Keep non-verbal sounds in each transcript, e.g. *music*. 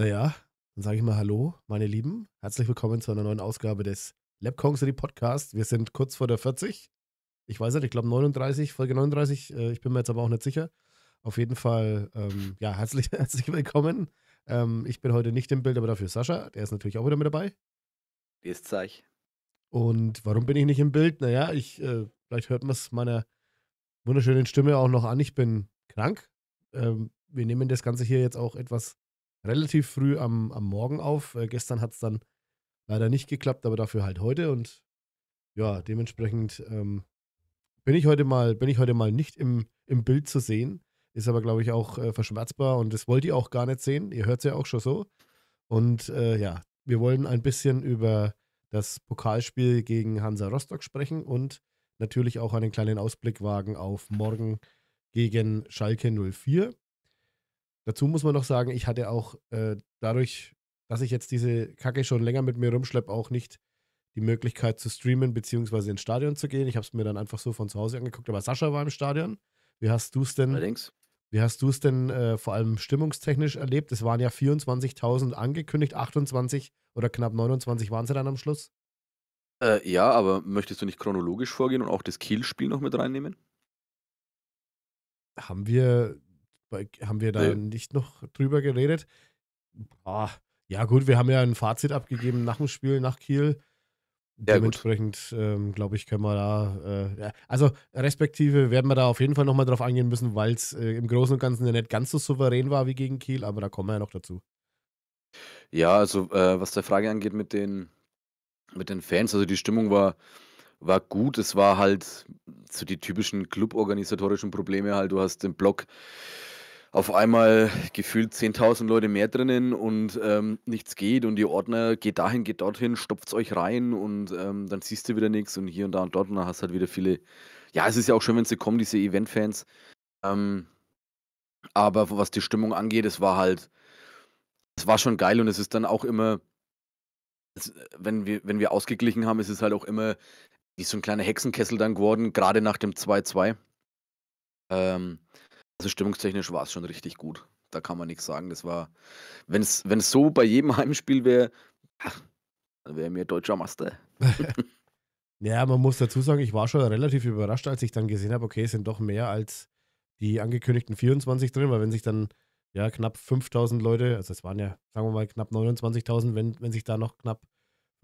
Naja, dann sage ich mal Hallo, meine Lieben. Herzlich willkommen zu einer neuen Ausgabe des Labcon City Podcast. Wir sind kurz vor der 40. Ich weiß nicht, ich glaube 39, Folge 39. Äh, ich bin mir jetzt aber auch nicht sicher. Auf jeden Fall, ähm, ja, herzlich, *laughs* herzlich willkommen. Ähm, ich bin heute nicht im Bild, aber dafür Sascha. Der ist natürlich auch wieder mit dabei. Wie Ist Zeich. Und warum bin ich nicht im Bild? Naja, ich, äh, vielleicht hört man es meiner wunderschönen Stimme auch noch an. Ich bin krank. Ähm, wir nehmen das Ganze hier jetzt auch etwas relativ früh am, am Morgen auf. Äh, gestern hat es dann leider nicht geklappt, aber dafür halt heute. Und ja, dementsprechend ähm, bin ich heute mal, bin ich heute mal nicht im, im Bild zu sehen. Ist aber, glaube ich, auch äh, verschmerzbar und das wollt ihr auch gar nicht sehen. Ihr hört es ja auch schon so. Und äh, ja, wir wollen ein bisschen über das Pokalspiel gegen Hansa Rostock sprechen und natürlich auch einen kleinen Ausblick wagen auf morgen gegen Schalke 04. Dazu muss man noch sagen, ich hatte auch äh, dadurch, dass ich jetzt diese Kacke schon länger mit mir rumschleppe, auch nicht die Möglichkeit zu streamen bzw. ins Stadion zu gehen. Ich habe es mir dann einfach so von zu Hause angeguckt, aber Sascha war im Stadion. Wie hast du es denn? Allerdings. Wie hast du es denn äh, vor allem stimmungstechnisch erlebt? Es waren ja 24.000 angekündigt, 28 oder knapp 29 waren sie dann am Schluss. Äh, ja, aber möchtest du nicht chronologisch vorgehen und auch das Kiel-Spiel noch mit reinnehmen? Haben wir haben wir da nee. nicht noch drüber geredet. Ah, ja, gut, wir haben ja ein Fazit abgegeben nach dem Spiel, nach Kiel. Ja, Dementsprechend, ähm, glaube ich, können wir da, äh, ja. also respektive werden wir da auf jeden Fall nochmal drauf eingehen müssen, weil es äh, im Großen und Ganzen ja nicht ganz so souverän war wie gegen Kiel, aber da kommen wir ja noch dazu. Ja, also äh, was der Frage angeht mit den, mit den Fans, also die Stimmung war, war gut. Es war halt so die typischen Club-organisatorischen Probleme halt. Du hast den Block auf einmal gefühlt 10.000 Leute mehr drinnen und ähm, nichts geht und die Ordner geht dahin, geht dorthin, stopft euch rein und ähm, dann siehst du wieder nichts und hier und da und dort und dann hast halt wieder viele. Ja, es ist ja auch schön, wenn sie kommen, diese Event-Fans. Ähm, aber was die Stimmung angeht, es war halt, es war schon geil und es ist dann auch immer, es, wenn, wir, wenn wir ausgeglichen haben, ist es halt auch immer wie so ein kleiner Hexenkessel dann geworden, gerade nach dem 2-2. Ähm, also stimmungstechnisch war es schon richtig gut. Da kann man nichts sagen. Das war, wenn es so bei jedem *laughs* Heimspiel wäre, dann wäre mir deutscher Master. *laughs* *laughs* ja, man muss dazu sagen, ich war schon relativ überrascht, als ich dann gesehen habe, okay, es sind doch mehr als die angekündigten 24 drin, weil wenn sich dann ja knapp 5000 Leute, also es waren ja, sagen wir mal, knapp 29.000, wenn, wenn sich da noch knapp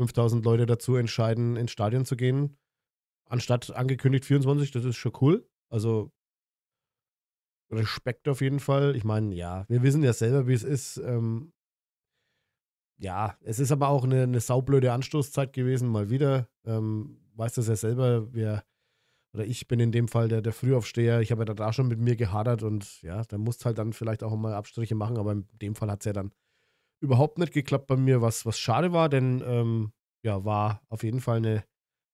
5000 Leute dazu entscheiden, ins Stadion zu gehen, anstatt angekündigt 24, das ist schon cool. Also Respekt auf jeden Fall. Ich meine, ja, wir wissen ja selber, wie es ist. Ähm, ja, es ist aber auch eine, eine saublöde Anstoßzeit gewesen, mal wieder. Ähm, weiß das ja selber, wer, oder ich bin in dem Fall der, der Frühaufsteher. Ich habe ja da schon mit mir gehadert und ja, da musst halt dann vielleicht auch mal Abstriche machen, aber in dem Fall hat es ja dann überhaupt nicht geklappt bei mir, was, was schade war, denn ähm, ja, war auf jeden Fall eine,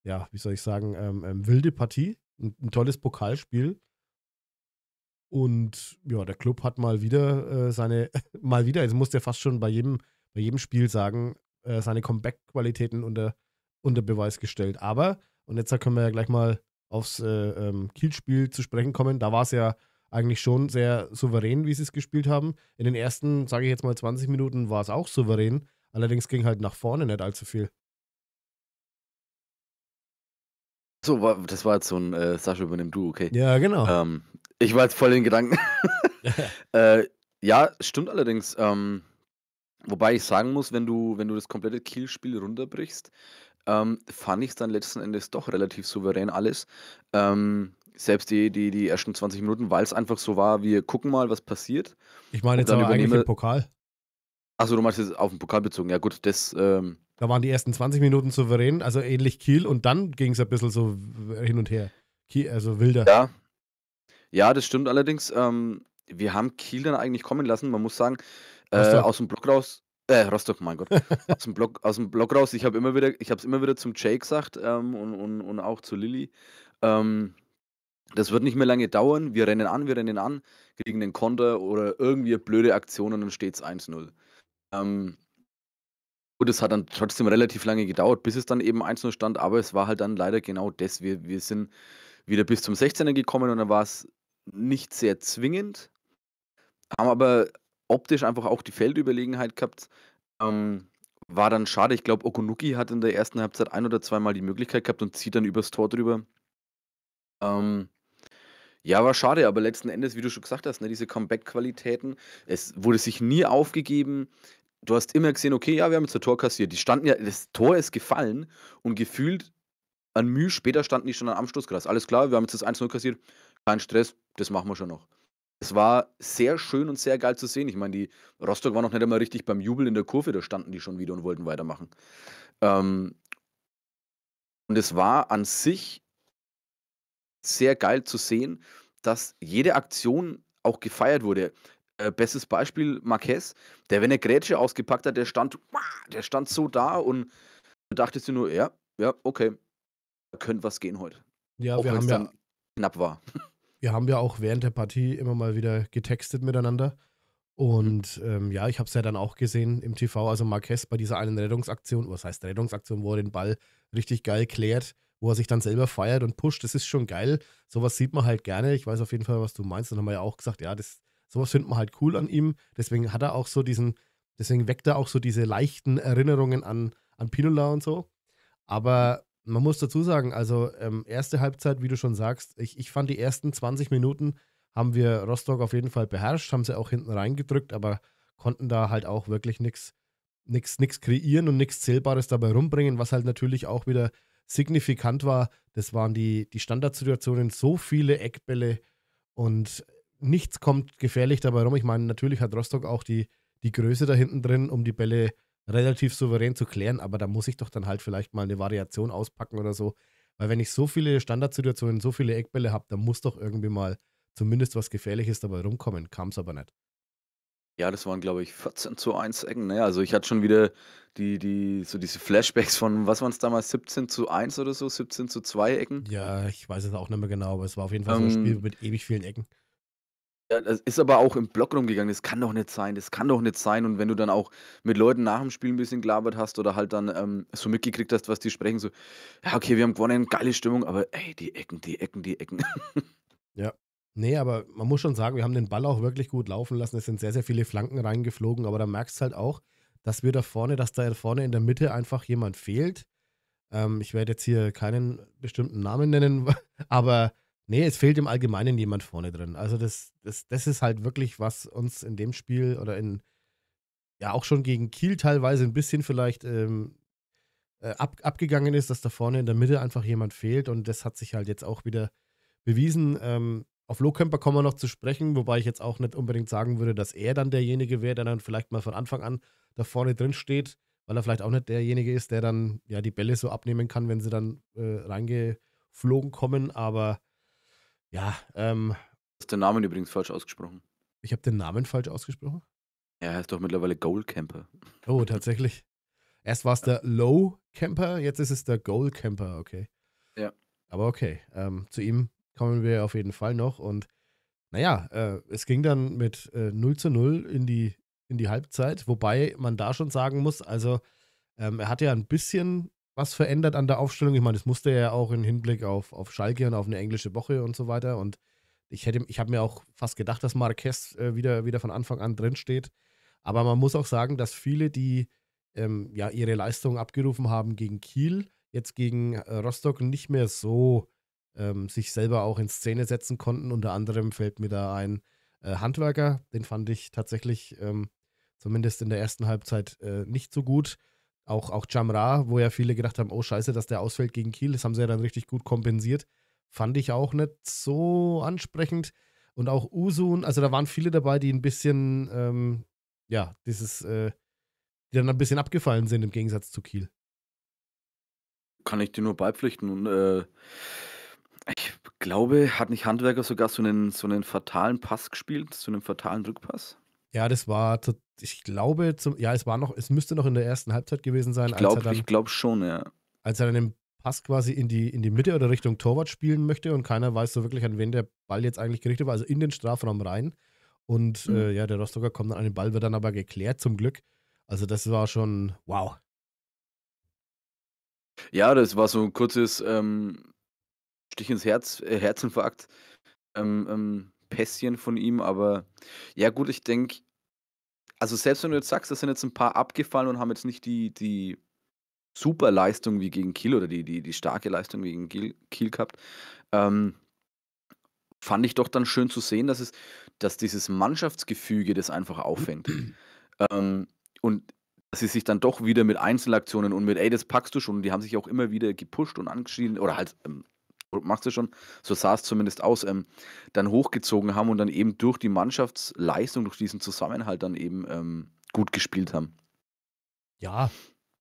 ja, wie soll ich sagen, ähm, ähm wilde Partie. Ein, ein tolles Pokalspiel. Und ja, der Club hat mal wieder äh, seine, *laughs* mal wieder, jetzt muss der fast schon bei jedem, bei jedem Spiel sagen, äh, seine Comeback-Qualitäten unter, unter Beweis gestellt. Aber, und jetzt können wir ja gleich mal aufs äh, ähm, Kiel-Spiel zu sprechen kommen, da war es ja eigentlich schon sehr souverän, wie sie es gespielt haben. In den ersten, sage ich jetzt mal, 20 Minuten war es auch souverän, allerdings ging halt nach vorne nicht allzu viel. So, das war jetzt so ein äh, Sascha übernimmt du, okay. Ja, genau. Ähm, ich war jetzt voll in Gedanken. *laughs* äh, ja, stimmt allerdings. Ähm, wobei ich sagen muss, wenn du, wenn du das komplette Kielspiel runterbrichst, ähm, fand ich es dann letzten Endes doch relativ souverän alles. Ähm, selbst die, die, die ersten 20 Minuten, weil es einfach so war, wir gucken mal, was passiert. Ich meine jetzt dann aber eigentlich übernehmen Pokal. Achso, du meinst jetzt auf den Pokal bezogen. Ja, gut, das ähm, da waren die ersten 20 Minuten souverän, also ähnlich Kiel und dann ging es ein bisschen so hin und her. Kiel, also wilder. Ja. ja, das stimmt allerdings. Ähm, wir haben Kiel dann eigentlich kommen lassen. Man muss sagen, äh, aus dem Block raus, äh, Rostock, mein Gott. *laughs* aus, dem Block, aus dem Block raus. Ich habe es immer wieder zum Jay gesagt ähm, und, und, und auch zu Lilly. Ähm, das wird nicht mehr lange dauern. Wir rennen an, wir rennen an, kriegen den Konter oder irgendwie blöde Aktionen und dann steht es 1-0. Ähm, und es hat dann trotzdem relativ lange gedauert, bis es dann eben 1-0 stand, aber es war halt dann leider genau das. Wir, wir sind wieder bis zum 16er gekommen und dann war es nicht sehr zwingend, haben aber optisch einfach auch die Feldüberlegenheit gehabt. Ähm, war dann schade. Ich glaube, Okunuki hat in der ersten Halbzeit ein oder zweimal die Möglichkeit gehabt und zieht dann übers Tor drüber. Ähm, ja, war schade, aber letzten Endes, wie du schon gesagt hast, ne, diese Comeback-Qualitäten, es wurde sich nie aufgegeben du hast immer gesehen, okay, ja, wir haben jetzt ein Tor kassiert. Die standen ja, das Tor ist gefallen und gefühlt ein Mühe später standen die schon am Anstoßgras. Alles klar, wir haben jetzt das 1-0 kassiert. Kein Stress, das machen wir schon noch. Es war sehr schön und sehr geil zu sehen. Ich meine, die Rostock war noch nicht einmal richtig beim Jubel in der Kurve, da standen die schon wieder und wollten weitermachen. Ähm, und es war an sich sehr geil zu sehen, dass jede Aktion auch gefeiert wurde. Äh, bestes Beispiel Marquez, der, wenn er Grätsche ausgepackt hat, der stand, der stand so da und dachtest du nur, ja, ja, okay, da könnte was gehen heute. Ja, Auch wir haben ja knapp war. *laughs* Wir haben ja auch während der Partie immer mal wieder getextet miteinander. Mhm. Und ähm, ja, ich habe es ja dann auch gesehen im TV. Also Marquez bei dieser einen Rettungsaktion, was heißt Rettungsaktion, wo er den Ball richtig geil klärt, wo er sich dann selber feiert und pusht. Das ist schon geil. Sowas sieht man halt gerne. Ich weiß auf jeden Fall, was du meinst. Dann haben wir ja auch gesagt, ja, das, Sowas findet man halt cool an ihm. Deswegen hat er auch so diesen, deswegen weckt er auch so diese leichten Erinnerungen an, an Pinola und so. Aber man muss dazu sagen, also ähm, erste Halbzeit, wie du schon sagst, ich, ich fand die ersten 20 Minuten haben wir Rostock auf jeden Fall beherrscht, haben sie auch hinten reingedrückt, aber konnten da halt auch wirklich nichts nix, nix kreieren und nichts Zählbares dabei rumbringen, was halt natürlich auch wieder signifikant war. Das waren die, die Standardsituationen, so viele Eckbälle und nichts kommt gefährlich dabei rum. Ich meine, natürlich hat Rostock auch die, die Größe da hinten drin, um die Bälle relativ souverän zu klären, aber da muss ich doch dann halt vielleicht mal eine Variation auspacken oder so. Weil wenn ich so viele Standardsituationen, so viele Eckbälle habe, dann muss doch irgendwie mal zumindest was Gefährliches dabei rumkommen. Kam es aber nicht. Ja, das waren, glaube ich, 14 zu 1 Ecken. Ne? Also ich hatte schon wieder die, die, so diese Flashbacks von, was waren es damals, 17 zu 1 oder so, 17 zu 2 Ecken. Ja, ich weiß es auch nicht mehr genau, aber es war auf jeden Fall ähm, so ein ähm, Spiel mit ewig vielen Ecken. Ja, das ist aber auch im Block rumgegangen. Das kann doch nicht sein. Das kann doch nicht sein. Und wenn du dann auch mit Leuten nach dem Spiel ein bisschen gelabert hast oder halt dann ähm, so mitgekriegt hast, was die sprechen, so, ja, okay, wir haben gewonnen, geile Stimmung, aber ey, die Ecken, die Ecken, die Ecken. *laughs* Ja. Nee, aber man muss schon sagen, wir haben den Ball auch wirklich gut laufen lassen. Es sind sehr, sehr viele Flanken reingeflogen, aber da merkst du halt auch, dass wir da vorne, dass da vorne in der Mitte einfach jemand fehlt. Ähm, ich werde jetzt hier keinen bestimmten Namen nennen, *laughs* aber Nee, es fehlt im Allgemeinen jemand vorne drin. Also das, das, das ist halt wirklich, was uns in dem Spiel oder in, ja auch schon gegen Kiel teilweise ein bisschen vielleicht ähm, äh, ab, abgegangen ist, dass da vorne in der Mitte einfach jemand fehlt und das hat sich halt jetzt auch wieder bewiesen. Ähm, auf Lohkemper kommen wir noch zu sprechen, wobei ich jetzt auch nicht unbedingt sagen würde, dass er dann derjenige wäre, der dann vielleicht mal von Anfang an da vorne drin steht, weil er vielleicht auch nicht derjenige ist, der dann ja die Bälle so abnehmen kann, wenn sie dann äh, reingeflogen kommen, aber ja, ähm. Du hast den Namen übrigens falsch ausgesprochen. Ich habe den Namen falsch ausgesprochen? Er heißt doch mittlerweile Goal Camper. Oh, *laughs* tatsächlich. Erst war es der Low Camper, jetzt ist es der Goal Camper, okay. Ja. Aber okay, ähm, zu ihm kommen wir auf jeden Fall noch. Und naja, äh, es ging dann mit äh, 0 zu 0 in die, in die Halbzeit, wobei man da schon sagen muss, also ähm, er hat ja ein bisschen was verändert an der Aufstellung? Ich meine, das musste er ja auch im Hinblick auf, auf Schalke und auf eine englische Woche und so weiter. Und ich, ich habe mir auch fast gedacht, dass Marquez äh, wieder, wieder von Anfang an drin steht. Aber man muss auch sagen, dass viele, die ähm, ja ihre Leistung abgerufen haben gegen Kiel, jetzt gegen äh, Rostock nicht mehr so ähm, sich selber auch in Szene setzen konnten. Unter anderem fällt mir da ein äh, Handwerker, den fand ich tatsächlich ähm, zumindest in der ersten Halbzeit äh, nicht so gut. Auch, auch Jamra, wo ja viele gedacht haben, oh scheiße, dass der ausfällt gegen Kiel, das haben sie ja dann richtig gut kompensiert. Fand ich auch nicht so ansprechend. Und auch Usun, also da waren viele dabei, die ein bisschen, ähm, ja, dieses, äh, die dann ein bisschen abgefallen sind im Gegensatz zu Kiel. Kann ich dir nur beipflichten und äh, ich glaube, hat nicht Handwerker sogar so einen, so einen fatalen Pass gespielt, so einen fatalen Rückpass? Ja, das war, ich glaube, zum, ja, es war noch, es müsste noch in der ersten Halbzeit gewesen sein. Ich glaube glaub schon, ja. Als er einen Pass quasi in die, in die Mitte oder Richtung Torwart spielen möchte und keiner weiß so wirklich, an wen der Ball jetzt eigentlich gerichtet war, also in den Strafraum rein. Und äh, mhm. äh, ja, der Rostocker kommt dann an den Ball, wird dann aber geklärt zum Glück. Also das war schon wow. Ja, das war so ein kurzes ähm, Stich ins Herz, äh, Herzinfarkt. Ähm, ähm, Pässchen von ihm, aber ja, gut, ich denke, also selbst wenn du jetzt sagst, da sind jetzt ein paar abgefallen und haben jetzt nicht die, die super Leistung wie gegen Kiel oder die, die, die starke Leistung wie gegen Kiel, Kiel gehabt, ähm, fand ich doch dann schön zu sehen, dass es, dass dieses Mannschaftsgefüge das einfach auffängt. *clears throat* ähm, und dass sie sich dann doch wieder mit Einzelaktionen und mit, ey, das packst du schon, und die haben sich auch immer wieder gepusht und angeschrien oder halt ähm, macht es schon, so sah es zumindest aus, ähm, dann hochgezogen haben und dann eben durch die Mannschaftsleistung, durch diesen Zusammenhalt dann eben ähm, gut gespielt haben. Ja,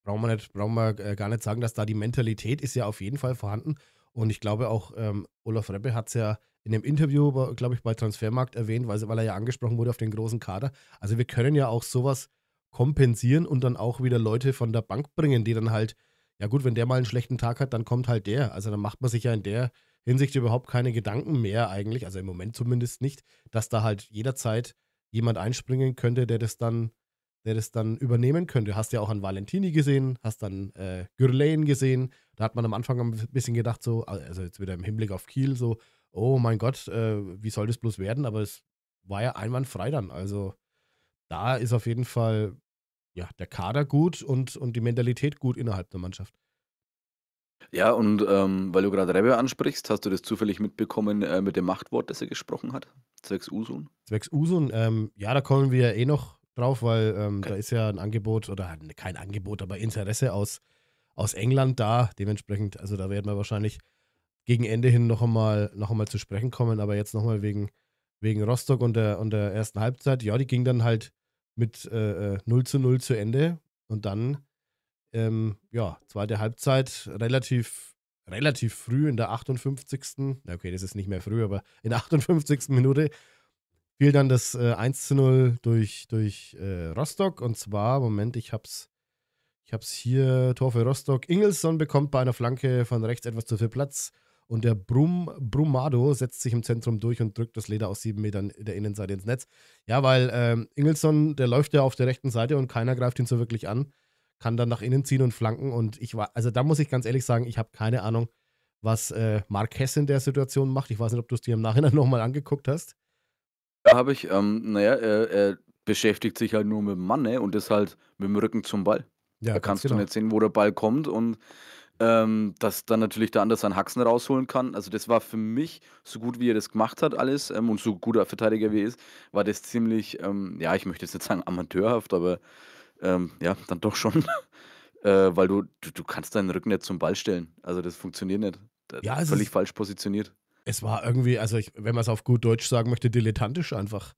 brauchen wir, nicht, brauchen wir äh, gar nicht sagen, dass da die Mentalität ist ja auf jeden Fall vorhanden. Und ich glaube auch, ähm, Olaf Reppe hat es ja in dem Interview, glaube ich, bei Transfermarkt erwähnt, weil, weil er ja angesprochen wurde auf den großen Kader. Also wir können ja auch sowas kompensieren und dann auch wieder Leute von der Bank bringen, die dann halt ja gut, wenn der mal einen schlechten Tag hat, dann kommt halt der. Also dann macht man sich ja in der Hinsicht überhaupt keine Gedanken mehr eigentlich, also im Moment zumindest nicht, dass da halt jederzeit jemand einspringen könnte, der das dann, der das dann übernehmen könnte. Hast ja auch an Valentini gesehen, hast dann äh, Gürlein gesehen. Da hat man am Anfang ein bisschen gedacht, so, also jetzt wieder im Hinblick auf Kiel, so, oh mein Gott, äh, wie soll das bloß werden? Aber es war ja einwandfrei dann. Also da ist auf jeden Fall ja, der Kader gut und, und die Mentalität gut innerhalb der Mannschaft. Ja, und ähm, weil du gerade Rebbe ansprichst, hast du das zufällig mitbekommen äh, mit dem Machtwort, das er gesprochen hat? Zwecks Usun? Zwecks Usun, ähm, ja, da kommen wir eh noch drauf, weil ähm, okay. da ist ja ein Angebot oder halt kein Angebot, aber Interesse aus, aus England da. Dementsprechend, also da werden wir wahrscheinlich gegen Ende hin noch einmal, noch einmal zu sprechen kommen, aber jetzt nochmal wegen, wegen Rostock und der, und der ersten Halbzeit. Ja, die ging dann halt mit äh, 0 äh, zu 0 zu Ende. Und dann, ähm, ja, zweite Halbzeit relativ, relativ früh in der 58. Na okay, das ist nicht mehr früh, aber in der 58. Minute fiel dann das äh, 1 zu 0 durch, durch äh, Rostock. Und zwar, Moment, ich hab's, ich hab's hier, Tor für Rostock. Ingelsson bekommt bei einer Flanke von rechts etwas zu viel Platz. Und der Brum, Brumado setzt sich im Zentrum durch und drückt das Leder aus sieben Metern der Innenseite ins Netz. Ja, weil ähm, Ingelsson, der läuft ja auf der rechten Seite und keiner greift ihn so wirklich an. Kann dann nach innen ziehen und flanken. Und ich war, also da muss ich ganz ehrlich sagen, ich habe keine Ahnung, was äh, Marquez in der Situation macht. Ich weiß nicht, ob du es dir im Nachhinein *laughs* nochmal angeguckt hast. Da habe ich, ähm, naja, er, er, beschäftigt sich halt nur mit dem Mann ne? und ist halt mit dem Rücken zum Ball. Ja, da kannst genau. du nicht sehen, wo der Ball kommt und ähm, dass dann natürlich der anders seinen Haxen rausholen kann. Also das war für mich, so gut wie er das gemacht hat alles ähm, und so guter Verteidiger wie er ist, war das ziemlich, ähm, ja, ich möchte jetzt nicht sagen amateurhaft, aber ähm, ja, dann doch schon, *laughs* äh, weil du, du, du, kannst deinen Rücken nicht zum Ball stellen. Also das funktioniert nicht. Das ja, völlig falsch positioniert. Es war irgendwie, also ich, wenn man es auf gut Deutsch sagen möchte, dilettantisch einfach.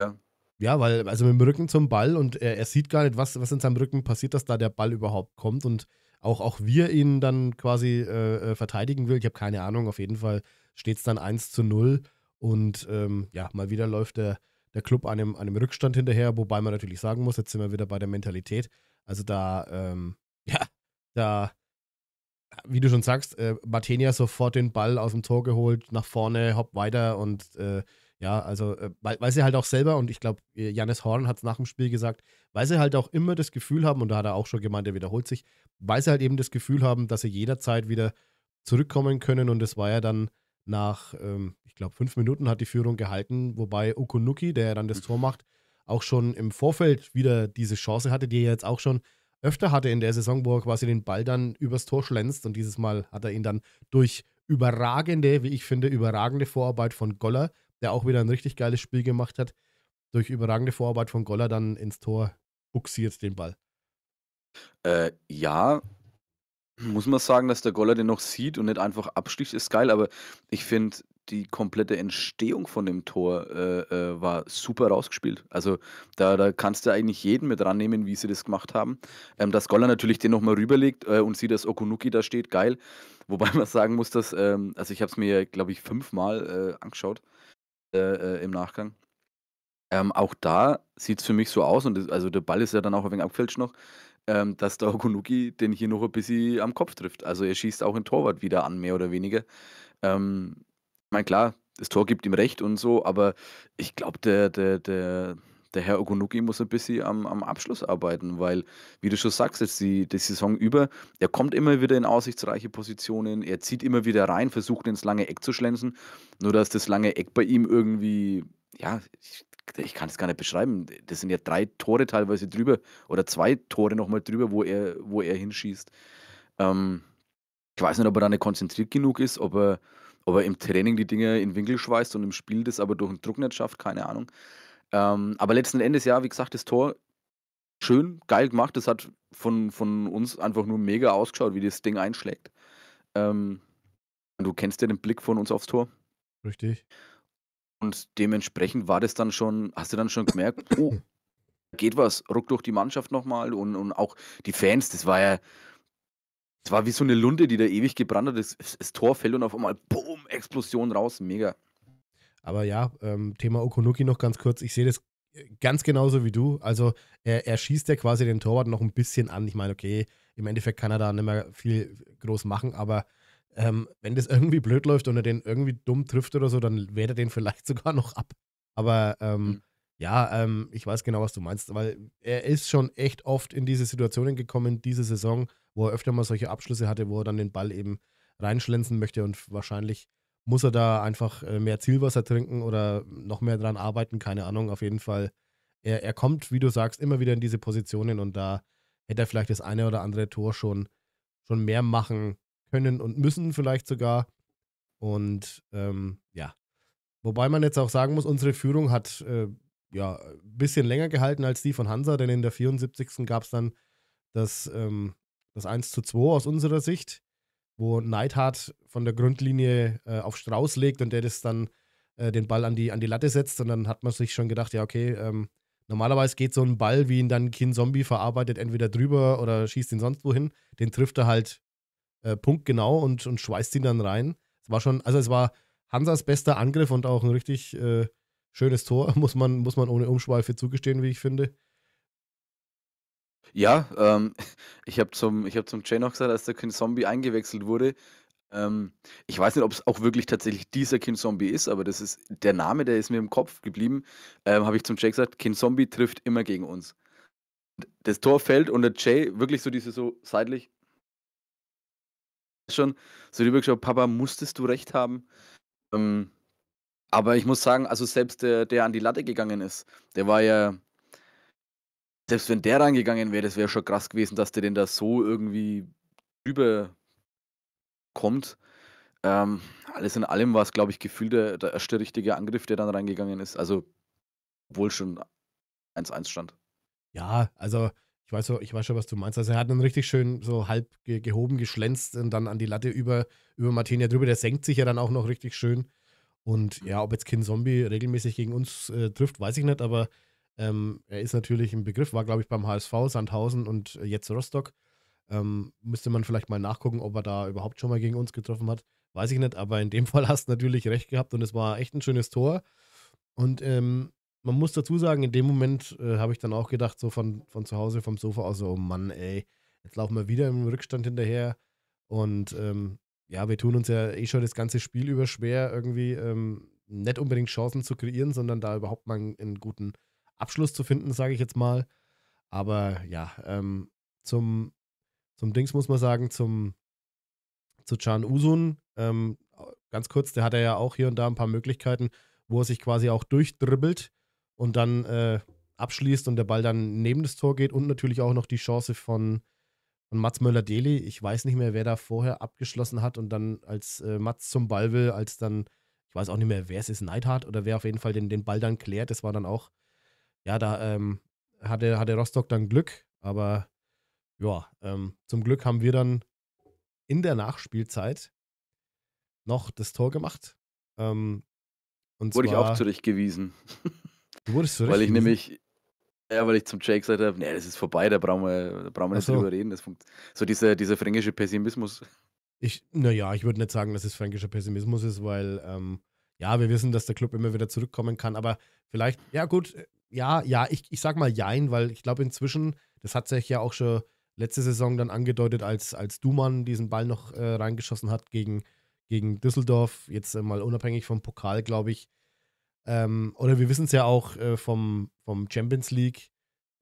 Ja. Ja, weil, also mit dem Rücken zum Ball und er, er sieht gar nicht, was, was in seinem Rücken passiert, dass da der Ball überhaupt kommt und auch, auch wir ihn dann quasi äh, äh, verteidigen will. Ich habe keine Ahnung, auf jeden Fall steht es dann 1 zu 0 und ähm, ja, mal wieder läuft der, der Club einem, einem Rückstand hinterher, wobei man natürlich sagen muss, jetzt sind wir wieder bei der Mentalität. Also da, ähm, *laughs* ja, da, wie du schon sagst, äh, Martenia sofort den Ball aus dem Tor geholt, nach vorne, hopp weiter und äh, ja, also, weil, äh, weil sie halt auch selber, und ich glaube, äh, Janis Horn hat es nach dem Spiel gesagt, weil sie halt auch immer das Gefühl haben, und da hat er auch schon gemeint, er wiederholt sich, weil sie halt eben das Gefühl haben, dass sie jederzeit wieder zurückkommen können. Und das war ja dann nach, ähm, ich glaube, fünf Minuten hat die Führung gehalten, wobei Okunuki, der ja dann das mhm. Tor macht, auch schon im Vorfeld wieder diese Chance hatte, die er jetzt auch schon öfter hatte in der Saison, wo er quasi den Ball dann übers Tor schlänzt. Und dieses Mal hat er ihn dann durch überragende, wie ich finde, überragende Vorarbeit von Goller der auch wieder ein richtig geiles Spiel gemacht hat, durch überragende Vorarbeit von Goller dann ins Tor buxiert den Ball. Äh, ja, muss man sagen, dass der Goller den noch sieht und nicht einfach absticht, ist geil, aber ich finde, die komplette Entstehung von dem Tor äh, äh, war super rausgespielt. Also da, da, kannst du eigentlich jeden mit rannehmen, wie sie das gemacht haben. Ähm, dass Goller natürlich den nochmal rüberlegt äh, und sieht, dass Okunuki da steht, geil. Wobei man sagen muss, dass, ähm, also ich habe es mir, glaube ich, fünfmal äh, angeschaut. Äh, äh, im Nachgang. Ähm, auch da sieht es für mich so aus, und das, also der Ball ist ja dann auch ein wenig abgefälscht noch, ähm, dass der Okunuki den hier noch ein bisschen am Kopf trifft. Also er schießt auch den Torwart wieder an, mehr oder weniger. Ähm, ich meine, klar, das Tor gibt ihm recht und so, aber ich glaube, der, der, der, der Herr Okunuki muss ein bisschen am, am Abschluss arbeiten, weil, wie du schon sagst, jetzt die, die Saison über, er kommt immer wieder in aussichtsreiche Positionen, er zieht immer wieder rein, versucht ins lange Eck zu schlänzen, nur dass das lange Eck bei ihm irgendwie, ja, ich, ich kann es gar nicht beschreiben, das sind ja drei Tore teilweise drüber oder zwei Tore nochmal drüber, wo er, wo er hinschießt. Ähm, ich weiß nicht, ob er da nicht konzentriert genug ist, ob er, ob er im Training die Dinge in Winkel schweißt und im Spiel das aber durch den Druck nicht schafft, keine Ahnung. Ähm, aber letzten Endes, ja, wie gesagt, das Tor schön, geil gemacht. Das hat von, von uns einfach nur mega ausgeschaut, wie das Ding einschlägt. Ähm, du kennst ja den Blick von uns aufs Tor. Richtig. Und dementsprechend war das dann schon, hast du dann schon gemerkt, oh, *coughs* geht was, ruck durch die Mannschaft nochmal und, und auch die Fans, das war ja, das war wie so eine Lunde, die da ewig gebrannt hat, das, das Tor fällt und auf einmal, boom, Explosion raus, mega. Aber ja, ähm, Thema Okonuki noch ganz kurz. Ich sehe das äh, ganz genauso wie du. Also er, er, schießt ja quasi den Torwart noch ein bisschen an. Ich meine, okay, im Endeffekt kann er da nicht mehr viel groß machen, aber ähm, wenn das *laughs* irgendwie blöd läuft und er den irgendwie dumm trifft oder so, dann wehrt er den vielleicht *laughs* sogar noch ab. Aber ähm, mhm. ja, ähm, ich weiß genau, was du meinst, weil er ist schon echt oft in diese Situationen gekommen, diese Saison, wo er öfter mal solche Abschlüsse hatte, wo er dann den Ball eben reinschlänzen möchte und wahrscheinlich muss er da einfach äh, mehr Zielwasser trinken oder noch mehr dran arbeiten? Keine Ahnung. Auf jeden Fall, er, er kommt, wie du sagst, immer wieder in diese Positionen und da hätte er vielleicht das eine oder andere Tor schon, schon mehr machen können und müssen, vielleicht sogar. Und ähm, ja. Wobei man jetzt auch sagen muss, unsere Führung hat äh, ja ein bisschen länger gehalten als die von Hansa, denn in der 74. gab es dann das, ähm, das 1 zu 2 aus unserer Sicht wo Neidhardt von der Grundlinie äh, auf Strauß legt und der das dann äh, den Ball an die, an die Latte setzt. Und dann hat man sich schon gedacht, ja, okay, ähm, normalerweise geht so ein Ball, wie ihn dann Kin Zombie verarbeitet, entweder drüber oder schießt ihn sonst wohin. Den trifft er halt äh, punktgenau und, und schweißt ihn dann rein. Es war schon, also es war Hansas bester Angriff und auch ein richtig äh, schönes Tor, *laughs* muss man, muss man ohne Umschweife zugestehen, wie ich finde. Ja, ähm, *laughs* ich habe zum, hab zum Jay noch gesagt, als der Kin Zombie eingewechselt wurde, ähm, ich weiß nicht, ob es auch wirklich tatsächlich dieser Kin Zombie ist, aber das ist der Name, der ist mir im Kopf geblieben, ähm, habe ich zum Jay gesagt, Kin Zombie trifft immer gegen uns. Das Tor fällt und der Jay wirklich so diese so seitlich schon so rübergeschaut, Papa, musstest du recht haben. Ähm, aber ich muss sagen, also selbst der, der an die Latte gegangen ist, der war ja selbst wenn der reingegangen wäre, das wäre schon krass gewesen, dass der denn da so irgendwie überkommt. Ähm, alles in allem war es, glaube ich, gefühlt der, der, erste richtige Angriff, der dann reingegangen ist. Also, obwohl schon 1-1 stand. Ja, also ich weiß, ich weiß schon, was du meinst. Also er hat dann richtig schön so halb ge gehoben, geschlänzt und dann an die Latte über, über Martinia drüber. Der senkt sich ja dann auch noch richtig schön. Und ja, ob jetzt Kin Zombie regelmäßig gegen uns äh, trifft, weiß ich nicht, aber ähm, er ist natürlich ein Begriff, war, glaube ich, beim HSV, Sandhausen und äh, jetzt Rostock. Ähm, müsste man vielleicht mal nachgucken, ob er da überhaupt schon mal gegen uns getroffen hat. Weiß ich nicht, aber in dem *laughs* Fall hast du natürlich recht gehabt und es war echt ein schönes Tor. Und ähm, man muss dazu sagen, in dem Moment äh, habe ich dann auch gedacht, so von, von zu Hause, vom Sofa aus, so, oh Mann, ey, jetzt laufen wir wieder im Rückstand hinterher. Und ähm, ja, wir tun uns ja eh schon das ganze Spiel über schwer, irgendwie ähm, nicht unbedingt Chancen zu kreieren, sondern da überhaupt mal einen, einen guten Abschluss zu finden, sage ich jetzt mal. Aber ja, ähm, zum, zum Dings muss man sagen, zum zu Chan Usun, ähm, ganz kurz, der hat ja auch hier und da ein paar Möglichkeiten, wo er sich quasi auch durchdribbelt und dann äh, abschließt und der Ball dann neben das Tor geht und natürlich auch noch die Chance von, von Mats Möller-Deli. Ich weiß nicht mehr, wer da vorher abgeschlossen hat und dann als äh, Mats zum Ball will, als dann, ich weiß auch nicht mehr, wer es ist, Neidhardt oder wer auf jeden Fall den, den Ball dann klärt. Das war dann auch ja, da ähm, hatte, hatte Rostock dann Glück, aber ja, ähm, zum Glück haben wir dann in der Nachspielzeit noch das Tor gemacht. Ähm, und Wurde zwar, ich auch zurechtgewiesen. Du wurdest zurechtgewiesen? *laughs* weil ich nämlich, ja, weil ich zum Jake gesagt habe, nee, das ist vorbei, da brauchen wir, da brauchen wir nicht so. drüber reden. Das so dieser, dieser fränkische Pessimismus. Ich, naja, ich würde nicht sagen, dass es fränkischer Pessimismus ist, weil ähm, ja, wir wissen, dass der Club immer wieder zurückkommen kann, aber vielleicht, ja gut, ja, ja, ich, ich sag mal Jein, weil ich glaube inzwischen, das hat sich ja auch schon letzte Saison dann angedeutet, als, als Dumann diesen Ball noch äh, reingeschossen hat gegen, gegen Düsseldorf, jetzt äh, mal unabhängig vom Pokal, glaube ich. Ähm, oder wir wissen es ja auch äh, vom, vom Champions League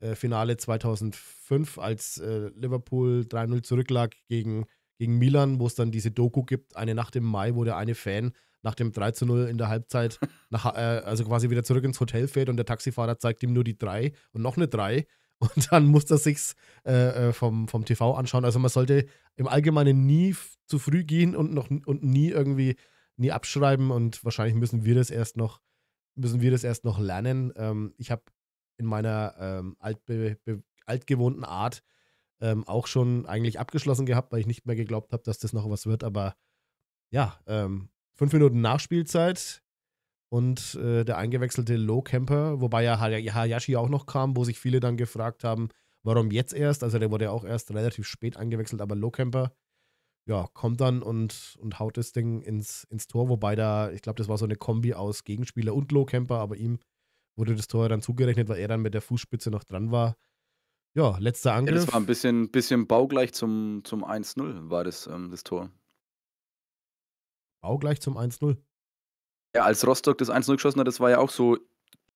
äh, Finale 2005, als äh, Liverpool 3-0 zurücklag gegen, gegen Milan, wo es dann diese Doku gibt, eine Nacht im Mai, wo der eine Fan nach dem 3 zu 0 in der Halbzeit, *laughs* nach, äh, also quasi wieder zurück ins Hotel fährt und der Taxifahrer zeigt ihm nur die 3 und noch eine 3. *laughs* Und dann muss er sich's äh, äh vom, vom TV anschauen. Also man sollte im Allgemeinen nie zu früh gehen und noch und nie irgendwie nie abschreiben. Und wahrscheinlich müssen wir das erst noch, müssen wir das erst noch lernen. Ähm, ich habe in meiner ähm, altbe, be, altgewohnten Art ähm, auch schon eigentlich abgeschlossen gehabt, weil ich nicht mehr geglaubt habe, dass das noch was wird. Aber ja, ähm, Fünf Minuten Nachspielzeit und äh, der eingewechselte Low Camper, wobei ja Hayashi auch noch kam, wo sich viele dann gefragt haben, warum jetzt erst? Also der wurde ja auch erst relativ spät eingewechselt, aber Low Camper, ja, kommt dann und, und haut das Ding ins, ins Tor, wobei da, ich glaube, das war so eine Kombi aus Gegenspieler und Low Camper, aber ihm wurde das Tor dann zugerechnet, weil er dann mit der Fußspitze noch dran war. Ja, letzter Angriff. Ja, das war ein bisschen, bisschen baugleich zum, zum 1-0, war das, ähm, das Tor auch gleich zum 1-0. Ja, als Rostock das 1-0 geschossen hat, das war ja auch so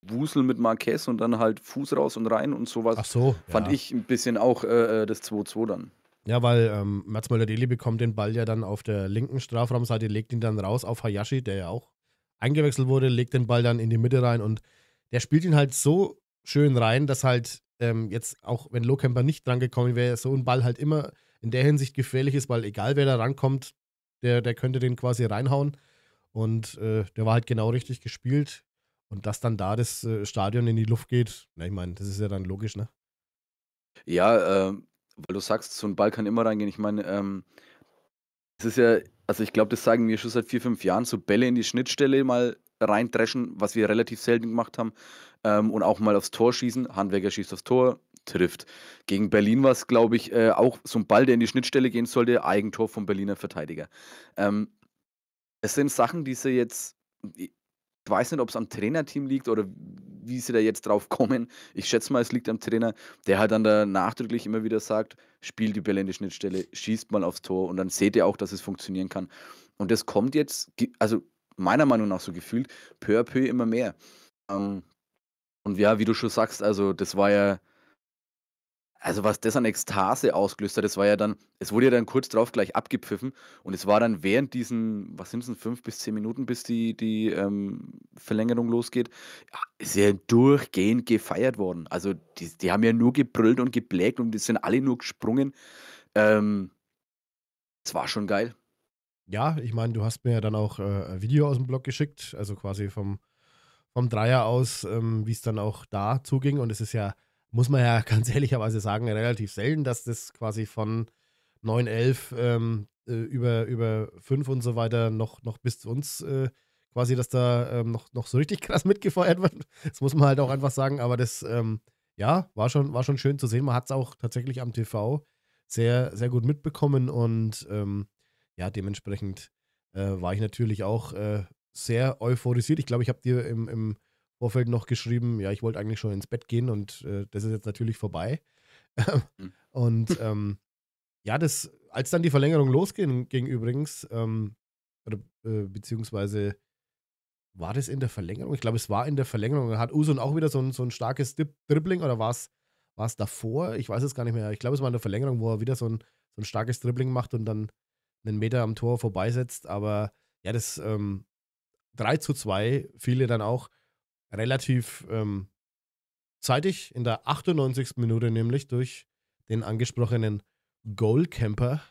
Wusel mit Marquez und dann halt Fuß raus und rein und sowas. Ach so. Fand ja. ich ein bisschen auch äh, äh das 2-2 dann. Ja, weil ähm, Mats Möller-Deli bekommt den Ball ja dann auf der linken Strafraumseite, legt ihn dann raus auf Hayashi, der ja auch eingewechselt wurde, legt den Ball dann in die Mitte rein und der spielt ihn halt so schön rein, dass halt ähm, jetzt auch, wenn Lohkemper nicht dran gekommen wäre, so ein Ball halt immer in der Hinsicht gefährlich ist, weil egal wer da rankommt, der, der könnte den quasi reinhauen. Und äh, der war halt genau richtig gespielt. Und dass dann da das äh, Stadion in die Luft geht, na, ich meine, das ist ja dann logisch, ne? Ja, äh, weil du sagst, so ein Ball kann immer reingehen. Ich meine, ähm, es ist ja, also ich glaube, das sagen wir schon seit vier, fünf Jahren, so Bälle in die Schnittstelle mal reindreschen, was wir relativ selten gemacht haben. Ähm, und auch mal aufs Tor schießen. Handwerker schießt aufs Tor, trifft. Gegen Berlin war es, glaube ich, äh, auch so ein Ball, der in die Schnittstelle gehen sollte, Eigentor vom Berliner Verteidiger. Ähm, es sind Sachen, die sie jetzt, ich weiß nicht, ob es am Trainerteam liegt oder wie sie da jetzt drauf kommen. Ich schätze mal, es liegt am Trainer, der halt dann da nachdrücklich immer wieder sagt, spielt die Bälle in die Schnittstelle, schießt mal aufs Tor und dann seht ihr auch, dass es funktionieren kann. Und das kommt jetzt, also meiner Meinung nach so gefühlt, peu à peu immer mehr. Ähm, und ja, wie du schon sagst, also das war ja also was das an Ekstase ausgelöst hat, das war ja dann, es wurde ja dann kurz drauf gleich abgepfiffen und es war dann während diesen, was sind es denn, fünf bis zehn Minuten, bis die, die ähm, Verlängerung losgeht, ja, ah, ist ja durchgehend gefeiert worden. Also die, die haben ja nur gebrüllt und geblägt und die sind alle nur gesprungen. Ähm, es war schon geil. Ja, ich meine, du hast mir ja dann auch äh, ein Video aus dem Blog geschickt, also quasi vom, vom Dreier aus, ähm, wie es dann auch da zuging und es ist ja muss man ja *laughs* ganz ehrlicherweise sagen, relativ selten, dass das quasi von 9, 11 ähm, äh, über, über 5 und so weiter noch, noch bis zu uns äh, quasi, dass da ähm, noch, noch so richtig *laughs* krass mitgefeuert wird. Das muss man halt auch einfach sagen, aber das, ähm, ja, war schon, war schon schön zu sehen. Man hat es auch tatsächlich am TV sehr, sehr gut mitbekommen und ähm, ja, dementsprechend äh, war ich natürlich auch äh, sehr euphorisiert. Ich glaube, ich habe dir im, im Vorfeld noch geschrieben, ja, ich wollte eigentlich schon ins Bett gehen und äh, das ist jetzt natürlich vorbei. Ähm, hm. und ähm, ja, das, als dann die Verlängerung losging, ging übrigens, ähm, oder, äh, beziehungsweise war das in der Verlängerung? Ich glaube, es war in der Verlängerung. Hat Usun auch wieder so ein, so ein starkes Dri Dribbling oder war es davor? Ich weiß es gar nicht mehr. Ich glaube, es war in der Verlängerung, wo er wieder so ein, so ein starkes Dribbling macht und dann einen Meter am Tor vorbeisetzt. Aber ja, das ähm, 3 zu 2, fiel dann auch relativ ähm, zeitig, in der 98. Minute nämlich, durch den angesprochenen Goalcamper,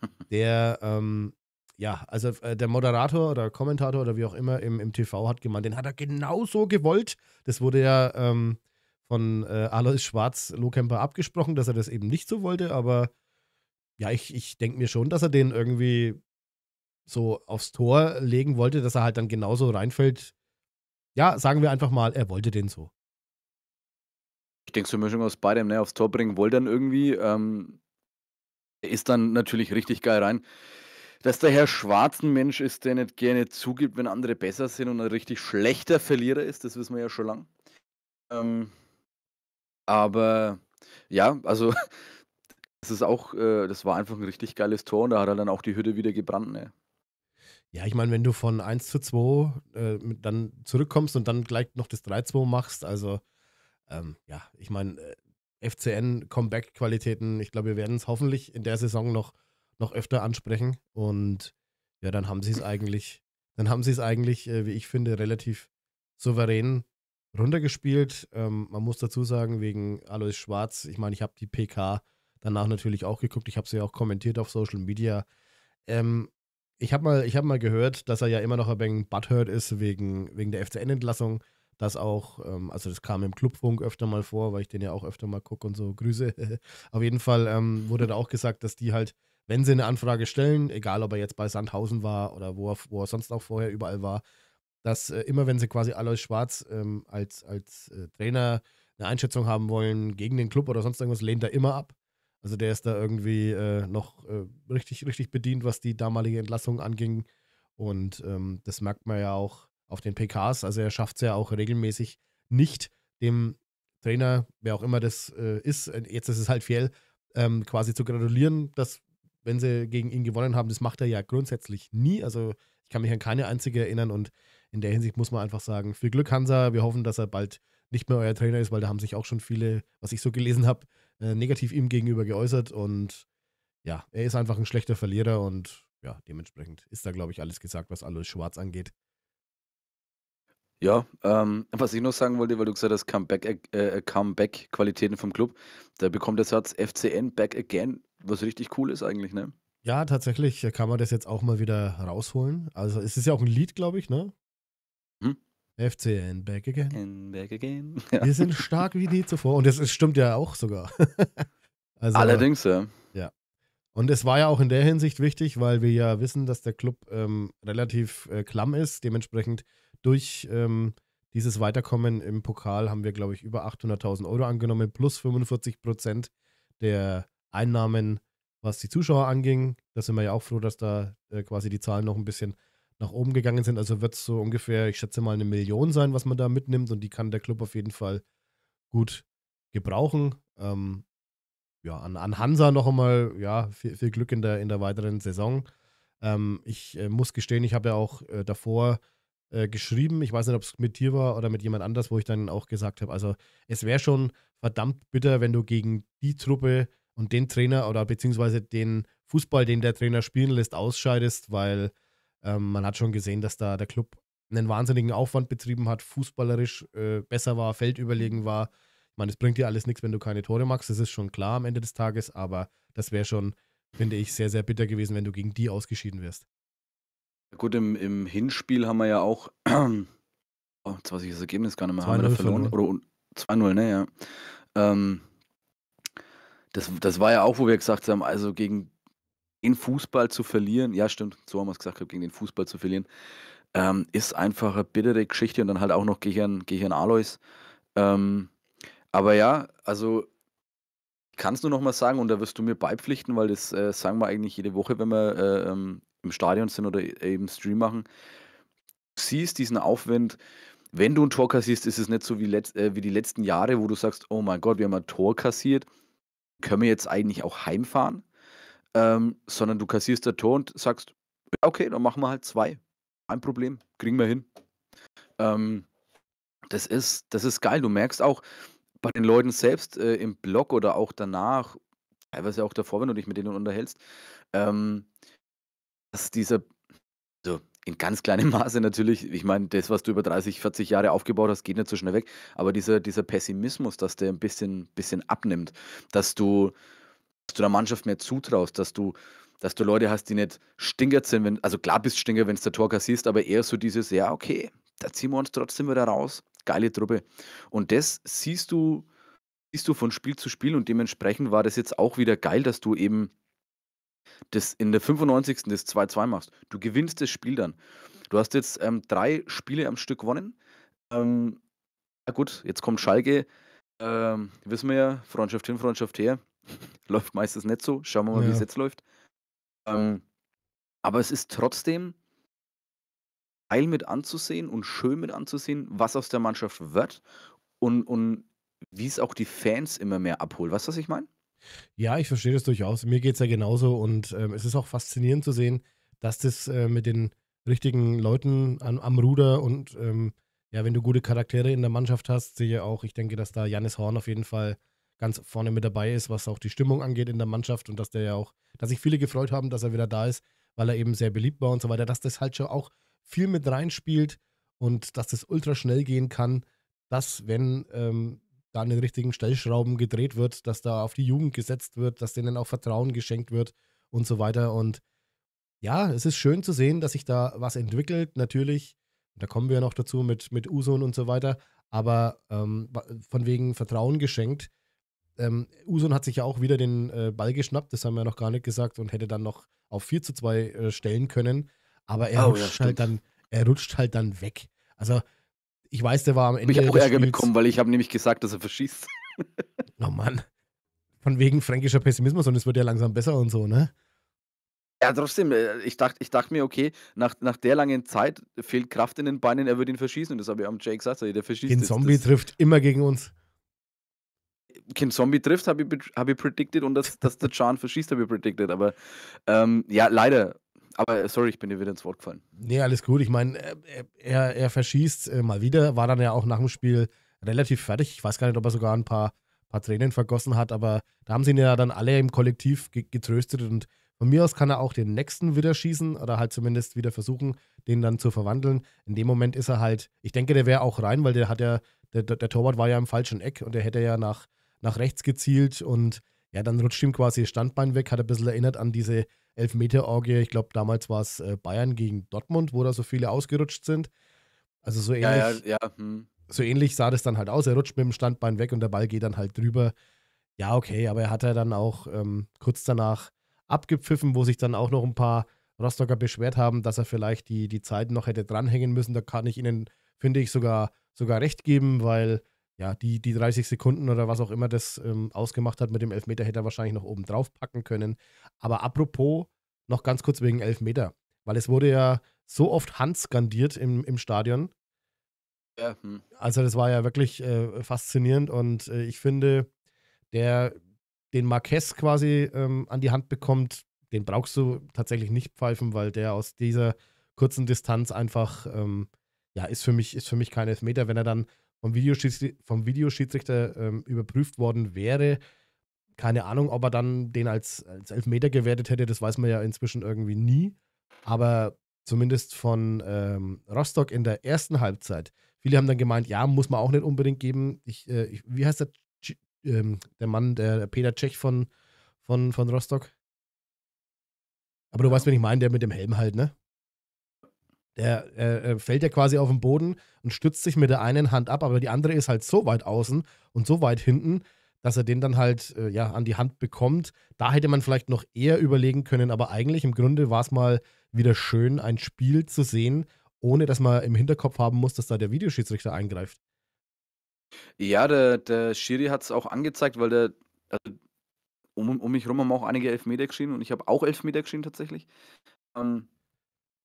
*laughs* der, ähm, ja, also äh, der Moderator oder Kommentator oder wie auch immer im, im TV hat gemeint, den hat er genauso gewollt. Das wurde ja ähm, von äh, Alois Schwarz Lohkemper abgesprochen, dass er das eben nicht so wollte, aber ja, ich, ich denke mir schon, dass er den irgendwie so aufs Tor legen wollte, dass er halt dann genauso reinfällt, ja, sagen wir einfach mal, er wollte den so. Ich denke, so eine Mischung aus beidem, ne? Aufs Tor bringen, wollte dann irgendwie. Ähm, ist dann natürlich richtig geil rein. Dass der Herr Schwarz ein Mensch ist, der nicht gerne zugibt, wenn andere besser sind und ein richtig schlechter Verlierer ist, das wissen wir ja schon lang. Ähm, aber ja, also *laughs* das ist auch, äh, das war einfach ein richtig geiles Tor und da hat er dann auch die Hütte wieder gebrannt. Ne? Ja, ich meine, wenn du von 1 zu 2 äh, dann zurückkommst und dann gleich noch das 3-2 machst, also ähm, ja, ich meine, äh, FCN-Comeback-Qualitäten, ich glaube, wir werden es hoffentlich in der Saison noch, noch öfter ansprechen. Und ja, dann haben sie es eigentlich, dann haben sie es eigentlich, äh, wie ich finde, relativ souverän runtergespielt. Ähm, man muss dazu sagen, wegen Alois Schwarz, ich meine, ich habe die PK danach natürlich auch geguckt, ich habe sie ja auch kommentiert auf Social Media. Ähm, ich habe mal, hab mal gehört, dass er ja immer noch ein bisschen butthurt ist wegen, wegen der FCN-Entlassung. Das auch, ähm, also das kam im Clubfunk öfter mal vor, weil ich den ja auch öfter mal gucke und so. Grüße. *laughs* Auf jeden Fall ähm, wurde da auch gesagt, dass die halt, wenn sie eine Anfrage stellen, egal ob er jetzt bei Sandhausen war oder wo er, wo er sonst auch vorher überall war, dass äh, immer wenn sie quasi Alois Schwarz ähm, als, als äh, Trainer eine Einschätzung haben wollen gegen den Club oder sonst irgendwas, lehnt er immer ab. Also der ist da irgendwie äh, noch äh, richtig, richtig bedient, was die damalige Entlassung anging. Und ähm, das merkt man ja auch auf den PKs. Also er schafft es ja auch regelmäßig nicht, dem Trainer, wer auch immer das äh, ist, äh, jetzt ist es halt Fjell, ähm, quasi zu gratulieren, dass, wenn sie gegen ihn gewonnen haben, das macht er ja grundsätzlich nie. Also ich kann mich an keine einzige erinnern und in der Hinsicht muss man einfach sagen, viel Glück Hansa, wir hoffen, dass er bald nicht mehr euer Trainer ist, weil da haben sich auch schon viele, was ich so gelesen habe, äh, negativ ihm gegenüber geäußert. Und ja, er ist einfach ein schlechter Verlierer und ja, dementsprechend ist da, glaube ich, alles gesagt, was alles schwarz angeht. Ja, ähm, was ich noch sagen wollte, weil du gesagt hast, äh, äh, Comeback-Qualitäten äh, Comeback vom Club, da bekommt der Satz FCN Back Again, was richtig cool ist eigentlich, ne? Ja, tatsächlich äh, kann man das jetzt auch mal wieder rausholen. Also es ist ja auch ein Lied, glaube ich, ne? FCN back again. And back again. Ja. Wir sind stark wie nie zuvor. Und das ist, stimmt ja auch sogar. *laughs* also, Allerdings, ja. Ja. Und es war ja auch in der Hinsicht wichtig, weil wir ja wissen, dass der Club ähm, relativ äh, klamm ist. Dementsprechend durch ähm, dieses Weiterkommen im Pokal haben wir, glaube ich, über 800.000 Euro angenommen, plus 45 Prozent der Einnahmen, was die Zuschauer anging. Da sind wir ja auch froh, dass da äh, quasi die Zahlen noch ein bisschen nach oben gegangen sind. Also wird es so ungefähr, ich schätze mal, eine Million sein, was man da mitnimmt. Und die kann der Club auf jeden Fall gut gebrauchen. Ähm, ja, an, an Hansa noch einmal, ja, viel, viel, Glück in der, in der weiteren Saison. Ähm, ich äh, muss gestehen, ich habe ja auch äh, davor äh, geschrieben, ich weiß nicht, ob es mit dir war oder mit jemand anders, wo ich dann auch gesagt habe, also es wäre schon verdammt bitter, wenn du gegen die Truppe und den Trainer oder beziehungsweise den Fußball, den der Trainer spielen lässt, ausscheidest, weil ähm, man hat schon gesehen, dass da der Club einen wahnsinnigen Aufwand betrieben hat, fußballerisch äh, besser war, feldüberlegen mhm. war. Ich meine, es bringt dir alles nichts, wenn du keine Tore machst, das ist schon klar am Ende des Tages, aber das wäre schon, finde ich, sehr, sehr bitter gewesen, wenn du gegen die ausgeschieden wärst. Gut, im, im Hinspiel haben wir ja auch, *clears throat* oh, jetzt weiß ich das Ergebnis gar nicht mehr, haben wir verloren. verloren. Oder 2-0, ne, ja. Ähm, das, das war ja auch, wo wir gesagt haben, also gegen den Fußball zu verlieren, ja stimmt, so haben wir es gesagt, gegen den Fußball zu verlieren, ähm, ist einfach eine bittere Geschichte und dann halt auch noch Gehirn, Gehirn Alois. Ähm, aber ja, also kannst du noch mal sagen und da wirst du mir beipflichten, weil das äh, sagen wir eigentlich jede Woche, wenn wir äh, ähm, im Stadion sind oder e-, eben Stream machen. siehst diesen Aufwand, wenn du ein Tor kassierst, ist es nicht so wie, letzt, äh, wie die letzten Jahre, wo du sagst, oh mein Gott, wir haben ein Tor kassiert, können wir jetzt eigentlich auch heimfahren? ähm, sondern du kassierst der Ton und sagst, okay, dann machen wir halt zwei. Ein Problem, kriegen wir hin. Ähm, das, ist, das ist geil. Du merkst auch bei den Leuten selbst äh, im Blog oder auch danach, teilweise auch davor, wenn du dich mit denen unterhältst, ähm, dass dieser, so in ganz kleinem *laughs* Maße natürlich, ich meine, das, was du über 30, 40 Jahre aufgebaut hast, geht nicht so schnell weg, aber dieser, dieser Pessimismus, dass der ein bisschen, bisschen abnimmt, dass du, dass du der Mannschaft mehr zutraust, dass du, dass du Leute hast, die nicht stinkert sind, wenn, also klar bist Stinker, wenn es der Tor kassierst, aber eher so dieses, ja, okay, da ziehen wir uns trotzdem wieder raus. Geile Truppe. Und das siehst du, siehst du von Spiel zu Spiel und dementsprechend war das jetzt auch wieder geil, dass du eben das in der 95. das 2-2 machst. Du gewinnst das Spiel dann. Du hast jetzt ähm, drei Spiele am Stück gewonnen. Ähm, ja gut, jetzt kommt Schalke. Ähm, wissen wir ja, Freundschaft hin, Freundschaft her. *laughs* läuft meistens nicht so. Schauen wir mal, ja. wie es jetzt läuft. Ähm, aber es ist trotzdem geil mit anzusehen und schön mit anzusehen, was aus der Mannschaft wird und, und wie es auch die Fans immer mehr abholt. Weißt du, was ich meine? Ja, ich verstehe das durchaus. Mir geht es ja genauso und ähm, es ist auch faszinierend zu sehen, dass das äh, mit den richtigen Leuten an, am Ruder und ähm, ja, wenn du gute Charaktere in der Mannschaft hast, sehe ich auch, ich denke, dass da Janis Horn auf jeden Fall ganz vorne mit dabei ist, was auch die Stimmung angeht in der Mannschaft und dass der ja auch, dass sich viele gefreut haben, dass er wieder da ist, weil er eben sehr beliebt war und so weiter, dass das halt schon auch viel mit reinspielt und dass das ultra schnell gehen kann, dass wenn ähm, da an den richtigen Stellschrauben gedreht wird, dass da auf die Jugend gesetzt wird, dass denen auch Vertrauen geschenkt wird und so weiter und ja, es ist schön zu sehen, dass sich da was entwickelt, natürlich. Da kommen wir ja noch dazu mit, mit Usun und so weiter. Aber ähm, von wegen Vertrauen geschenkt, ähm, Usun hat sich ja auch wieder den äh, Ball geschnappt, das haben wir ja noch gar nicht gesagt, und hätte dann noch auf 4 zu 2 äh, stellen können. Aber er, oh, rutscht ja, halt dann, er rutscht halt dann weg. Also, ich weiß, der war am Ende. Ich habe auch Ärger Spiels. bekommen, weil ich habe nämlich gesagt, dass er verschießt. oh *laughs* Mann. Von wegen fränkischer Pessimismus und es wird ja langsam besser und so, ne? Ja, trotzdem, äh, ich dachte, ich dachte mir, okay, nach, nach der langen Zeit fehlt Kraft in den Beinen, er wird ihn verschießen. Und das habe ich am Jake gesagt, der verschießt. Den Zombie das. trifft immer gegen uns. Kim Zombie trifft, habe ich, hab ich predicted und dass, dass der Chan verschießt, habe ich predicted. Aber ähm, ja, leider. Aber äh, sorry, ich bin dir wieder ins Wort gefallen. Nee, alles gut. Ich meine, äh, äh, er, er verschießt mal wieder, war dann ja auch nach dem Spiel relativ fertig. Ich weiß gar nicht, ob er sogar ein paar, paar Tränen vergossen hat, aber da haben sie ihn ja dann alle im Kollektiv getröstet und von mir aus kann er auch den nächsten wieder schießen oder halt zumindest wieder versuchen, den dann zu verwandeln. In dem Moment ist er halt, ich denke, der wäre auch rein, weil der hat ja, der, der Torwart war ja im falschen Eck und der hätte ja nach, nach rechts gezielt und ja, dann rutscht ihm quasi das Standbein weg, hat ein bisschen erinnert an diese Elfmeter-Orgie. Ich glaube, damals war es äh, Bayern gegen Dortmund, wo da so viele ausgerutscht sind. Also so ähnlich, ja, ja, ja. Hm. so ähnlich sah das dann halt aus. Er rutscht mit dem Standbein weg und der Ball geht dann halt drüber. Ja, okay, aber er hat er dann auch ähm, kurz danach abgepfiffen, wo sich dann auch noch ein paar Rostocker beschwert haben, dass er vielleicht die, die Zeit noch hätte dranhängen müssen. Da kann ich ihnen, finde ich, sogar, sogar recht geben, weil ja, die, die 30 Sekunden oder was auch immer das ähm, ausgemacht hat mit dem Elfmeter, hätte er wahrscheinlich noch oben drauf packen können. Aber apropos, noch ganz kurz wegen Elfmeter, weil es wurde ja so oft Hand skandiert im, im Stadion. Ja, hm. Also das war ja wirklich äh, faszinierend und äh, ich finde, der den Marquez quasi ähm, an die Hand bekommt, den brauchst du tatsächlich nicht pfeifen, weil der aus dieser kurzen Distanz einfach, ähm, ja, ist für mich, ist für mich kein Elfmeter. Wenn er dann vom, Videoschiedsrichter, vom Videoschiedsrichter ähm, überprüft worden wäre. Keine Ahnung, ob er dann den als, als Elfmeter gewertet hätte, das weiß man ja inzwischen irgendwie nie. Aber zumindest von ähm, Rostock in der ersten Halbzeit. Viele haben dann gemeint, ja, muss man auch nicht unbedingt geben. Ich, äh, ich, wie heißt der, ähm, der Mann, der, der Peter Tschech von, von, von Rostock? Aber du ja. weißt, wen ich meine, der mit dem Helm halt, ne? der äh, äh, fällt ja quasi auf den Boden und stützt sich mit der einen Hand ab, aber die andere ist halt so weit außen und so weit hinten, dass er den dann halt äh, ja an die Hand bekommt. Da hätte man vielleicht noch eher überlegen können, aber eigentlich im Grunde war es mal wieder schön, ein Spiel zu sehen, ohne dass man im Hinterkopf haben muss, dass da der Videoschiedsrichter eingreift. Ja, der, der Schiri hat es auch angezeigt, weil der also um, um mich rum haben auch einige Elfmeter geschrien und ich habe auch Elfmeter geschrien tatsächlich. Ähm,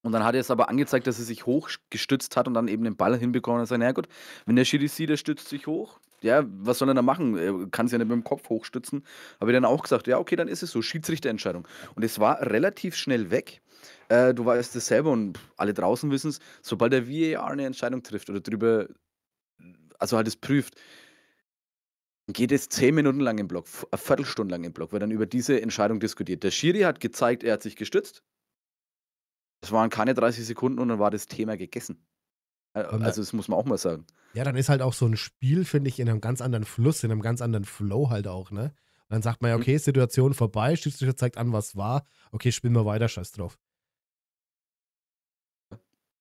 und dann hat er es aber angezeigt, dass er sich hochgestützt hat und dann eben den Ball hinbekommen hat. Und na gut, wenn der Schiri sieht, der stützt sich hoch. Ja, was soll er da machen? Er kann es ja nicht mit dem Kopf hochstützen. Habe ich dann auch gesagt, ja, okay, dann ist es so. Schiedsrichterentscheidung. Und es war relativ schnell weg. Äh, du weißt es selber und alle draußen wissen es. Sobald der VAR eine Entscheidung trifft oder drüber, also halt es prüft, geht es zehn Minuten lang im Block, eine Viertelstunde lang im Block, weil dann über diese Entscheidung diskutiert. Der Schiri hat gezeigt, er hat sich gestützt. Es waren keine 30 Sekunden und dann war das Thema gegessen. Äh, also, das muss man auch mal sagen. Ja, dann ist halt auch so ein Spiel, finde ich, in einem ganz anderen Fluss, in einem ganz anderen Flow halt auch, ne? Und dann sagt man ja, mhm. okay, mhm. Situation vorbei, Schiedsrichter zeigt an, was war. Okay, spielen wir weiter, scheiß drauf.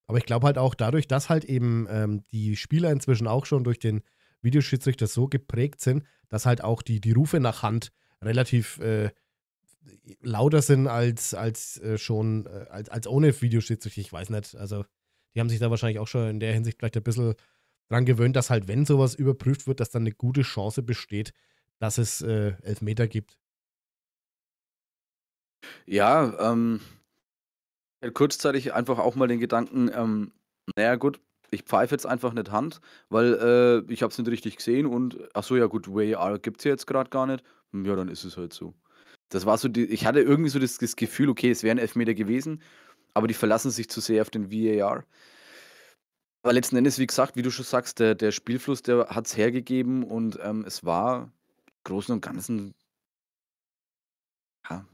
Aber ich glaube halt auch dadurch, dass halt eben ähm, die Spieler inzwischen auch schon durch den Videoschiedsrichter so geprägt sind, dass halt auch die, die Rufe nach Hand relativ äh, lauter sind als, als äh, schon, äh, als, als ohne Videoschiedsrichter. Ich weiß nicht. Also, die haben sich da wahrscheinlich auch schon in der Hinsicht vielleicht ein bisschen dran gewöhnt, dass halt, wenn sowas überprüft wird, dass dann eine gute Chance besteht, dass es äh, Elfmeter gibt. Ja, ähm, kurzzeitig einfach auch mal den Gedanken, ähm, naja gut, ich pfeife jetzt einfach nicht Hand, weil äh, ich habe es nicht richtig gesehen und ach so, ja gut, VAR gibt es ja jetzt gerade gar nicht. Hm, ja, dann ist es halt so. Das war so, die, ich hatte irgendwie so das, das Gefühl, okay, es wären Elfmeter gewesen, aber die verlassen sich zu sehr auf den VAR. Aber letzten Endes, wie gesagt, wie du schon sagst, der, der Spielfluss, der hat es hergegeben und ähm, es war im Großen und Ganzen. Ja,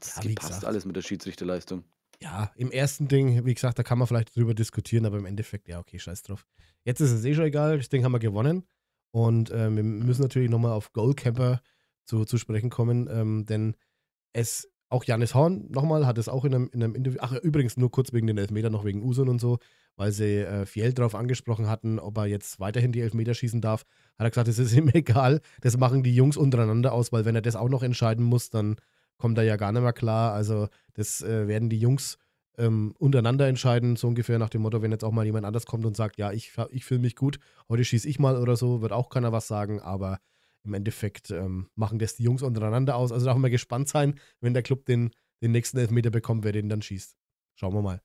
das ja, gepasst alles mit der Schiedsrichterleistung. Ja, im ersten Ding, wie gesagt, da kann man vielleicht drüber diskutieren, aber im Endeffekt, ja, okay, scheiß drauf. Jetzt ist es eh schon egal, das Ding haben wir gewonnen. Und ähm, wir müssen natürlich nochmal auf Camper zu, zu sprechen kommen, ähm, denn es, auch Janis Horn nochmal, hat es auch in einem, in einem Interview, ach übrigens nur kurz wegen den Elfmeter, noch wegen Usun und so, weil sie äh, Fiel darauf angesprochen hatten, ob er jetzt weiterhin die Elfmeter schießen darf, hat er gesagt, es ist *laughs* ihm egal, das machen die Jungs untereinander aus, weil wenn er das auch noch entscheiden muss, dann kommt er ja gar nicht mehr klar, also das äh, werden die Jungs ähm, untereinander entscheiden, so ungefähr nach dem Motto, wenn jetzt auch mal jemand anders kommt und sagt, ja, ich, ich fühle mich gut, heute schieße ich mal oder so, wird auch keiner was sagen, aber im Endeffekt ähm, machen das die Jungs untereinander aus. Also darf man gespannt sein, wenn der Club den, den nächsten Elfmeter bekommt, wer den dann schießt. Schauen wir mal.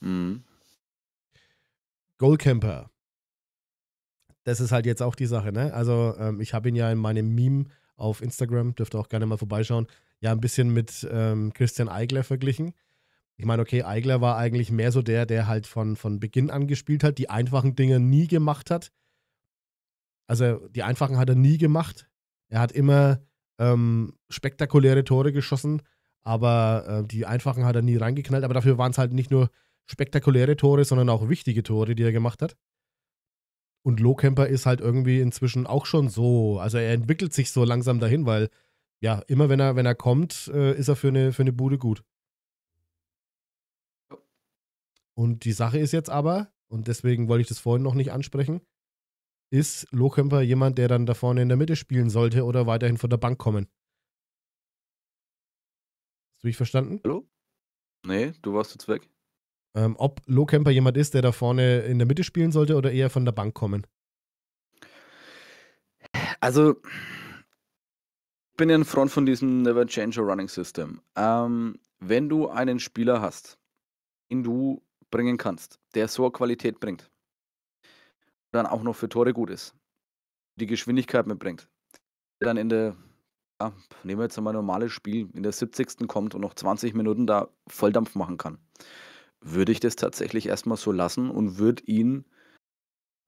Mhm. Goalcamper. Das ist halt jetzt auch die Sache, ne? Also, ähm, ich habe ihn ja in meinem Meme auf Instagram, dürft ihr auch gerne mal vorbeischauen, ja, ein bisschen mit ähm, Christian Eigler verglichen. Ich meine, okay, Eigler war eigentlich mehr so der, der halt von, von Beginn an gespielt hat, die einfachen Dinge nie gemacht hat also die einfachen hat er nie gemacht. Er hat immer ähm, spektakuläre Tore geschossen, aber äh, die einfachen hat er nie reingeknallt. Aber dafür waren es halt nicht nur spektakuläre Tore, sondern auch wichtige Tore, die er gemacht hat. Und Lohkemper ist halt irgendwie inzwischen auch schon so. Also er entwickelt sich so langsam dahin, weil ja, immer wenn er, wenn er kommt, äh, ist er für eine, für eine Bude gut. Oh. Und die Sache ist jetzt aber, und deswegen wollte ich das vorhin noch nicht ansprechen, ist Lohkemper jemand, der dann da vorne in der Mitte spielen sollte oder weiterhin von der Bank kommen? Hast du mich verstanden? Hallo? Nee, du warst jetzt weg. Ähm, ob Lohkemper jemand ist, der da vorne in der Mitte spielen sollte oder eher von der Bank kommen? Also, ich bin ja ein Front von diesem Never Change a Running System. Ähm, wenn du einen Spieler hast, den du bringen kannst, der so Qualität bringt, dann auch noch für Tore gut ist. Die Geschwindigkeit mitbringt. Der dann in der, ja, nehmen wir jetzt mal ein normales Spiel, in der 70. kommt und noch 20 Minuten da Volldampf machen kann. Würde ich das tatsächlich erstmal so lassen und würde ihn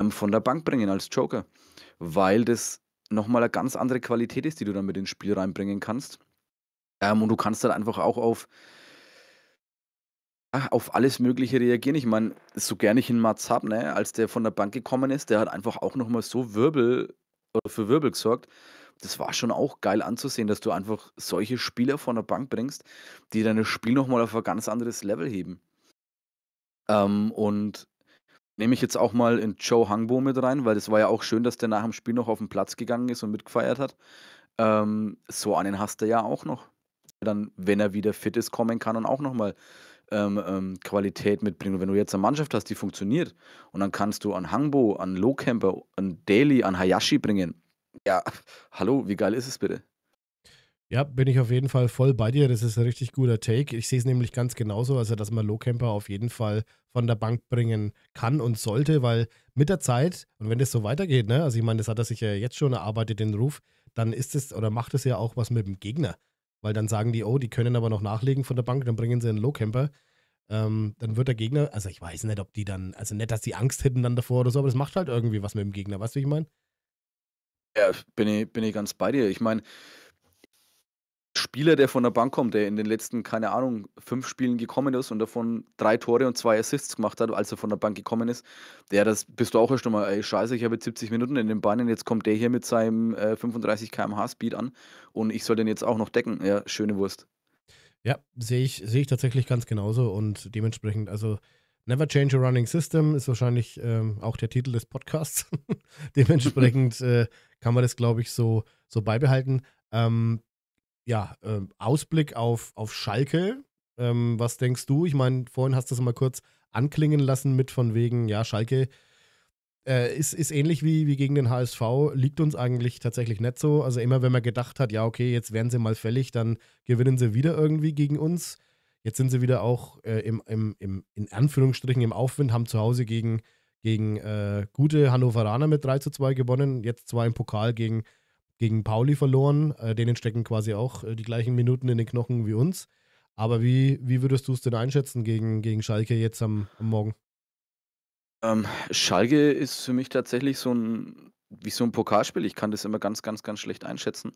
ähm, von der Bank bringen als Joker. Weil das nochmal eine ganz andere Qualität ist, die du dann mit ins Spiel reinbringen kannst. Ähm, und du kannst dann einfach auch auf Ah, auf alles Mögliche reagieren. Ich meine, so gerne ich ihn Mats hab, ne, als der von der Bank gekommen ist, der hat einfach auch nochmal so Wirbel oder für Wirbel gesorgt. Das war schon auch geil anzusehen, dass du einfach solche Spieler von der Bank bringst, die dein Spiel nochmal auf ein ganz anderes Level heben. Ähm, und nehme ich jetzt auch mal in Joe Hangbo mit rein, weil das war ja auch schön, dass der nach dem Spiel noch auf den Platz gegangen ist und mitgefeiert hat. Ähm, so einen hast du ja auch noch. Dann, wenn er wieder fit ist, kommen kann und auch nochmal ähm, ähm, Qualität mitbringen. Und wenn du jetzt eine Mannschaft hast, die funktioniert, und dann kannst du an Hangbo, an Lowcamper, an Daly, an Hayashi bringen. Ja, hallo, wie geil ist es bitte? Ja, bin ich auf jeden Fall voll bei dir. Das ist ein richtig guter Take. Ich sehe es nämlich ganz genauso, also dass man Lowcamper auf jeden Fall von der Bank bringen kann und sollte, weil mit der Zeit und wenn das so weitergeht, ne, also ich meine, das hat er sich ja jetzt schon erarbeitet, den Ruf, dann ist es oder macht es ja auch was mit dem Gegner. Weil dann sagen die, oh, die können aber noch nachlegen von der Bank, dann bringen sie einen Lowcamper. Ähm, dann wird der Gegner, also ich weiß nicht, ob die dann, also nicht, dass die Angst hätten dann davor oder so, aber das macht halt irgendwie was mit dem Gegner, weißt du, wie ich meine? Ja, bin ich, bin ich ganz bei dir. Ich meine, Spieler, der von der Bank kommt, der in den letzten, keine Ahnung, fünf Spielen gekommen ist und davon drei Tore und zwei Assists gemacht hat, als er von der Bank gekommen ist, der, das bist du auch erst einmal, ey, scheiße, ich habe jetzt 70 Minuten in den Beinen, jetzt kommt der hier mit seinem äh, 35 km/h Speed an und ich soll den jetzt auch noch decken. Ja, schöne Wurst. Ja, sehe ich, sehe ich tatsächlich ganz genauso und dementsprechend, also Never Change a Running System ist wahrscheinlich ähm, auch der Titel des Podcasts. *laughs* dementsprechend *laughs* äh, kann man das, glaube ich, so, so beibehalten. Ähm, ja, äh, Ausblick auf, auf Schalke. Ähm, was denkst du? Ich meine, vorhin hast du es mal kurz anklingen lassen mit von wegen, ja, Schalke äh, ist, ist ähnlich wie, wie gegen den HSV, liegt uns eigentlich tatsächlich nicht so. Also immer wenn man gedacht hat, ja, okay, jetzt werden sie mal fällig, dann gewinnen sie wieder irgendwie gegen uns. Jetzt sind sie wieder auch äh, im, im, im, in Anführungsstrichen im Aufwind, haben zu Hause gegen, gegen äh, gute Hannoveraner mit 3 zu 2 gewonnen, jetzt zwar im Pokal gegen gegen Pauli verloren. Äh, denen stecken quasi auch äh, die gleichen Minuten in den Knochen wie uns. Aber wie, wie würdest du es denn einschätzen gegen, gegen Schalke jetzt am, am Morgen? Ähm, Schalke ist für mich tatsächlich so ein, wie so ein Pokalspiel. Ich kann das immer ganz, ganz, ganz schlecht einschätzen.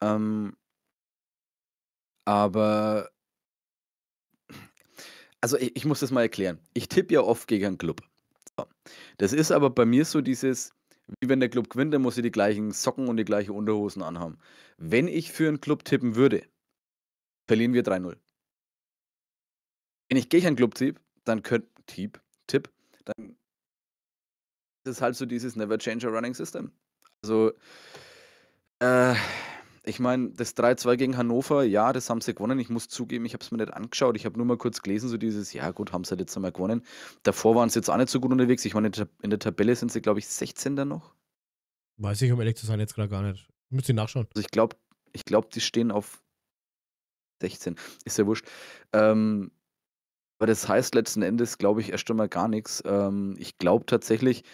Ähm, aber also ich, ich, muss das mal erklären. Ich tippe ja oft gegen einen Club. Das ist aber bei mir so dieses, wie wenn der Club gewinnt, dann muss ich die gleichen Socken und die gleichen Unterhosen anhaben. Wenn ich für einen Club tippen würde, verlieren wir 3-0. Wenn ich gegen einen Club tippe, dann könnte Tipp, Tipp, dann ist es halt so dieses Never Change a Running System. Also äh, ich meine, das 3-2 gegen Hannover, ja, das haben sie gewonnen. Ich muss zugeben, ich habe es mir nicht angeschaut. Ich habe nur mal kurz gelesen, so dieses, ja gut, haben sie halt jetzt einmal gewonnen. Davor waren sie jetzt auch nicht so gut unterwegs. Ich meine, in der Tabelle sind sie, glaube ich, 16 dann noch. Weiß ich, um ehrlich zu sein, jetzt gerade gar nicht. Müsste ich nachschauen. Also ich glaube, ich glaube, die stehen auf 16. Ist ja wurscht. Ähm, aber das heißt letzten Endes, glaube ich, erst einmal gar nichts. Ähm, ich glaube tatsächlich,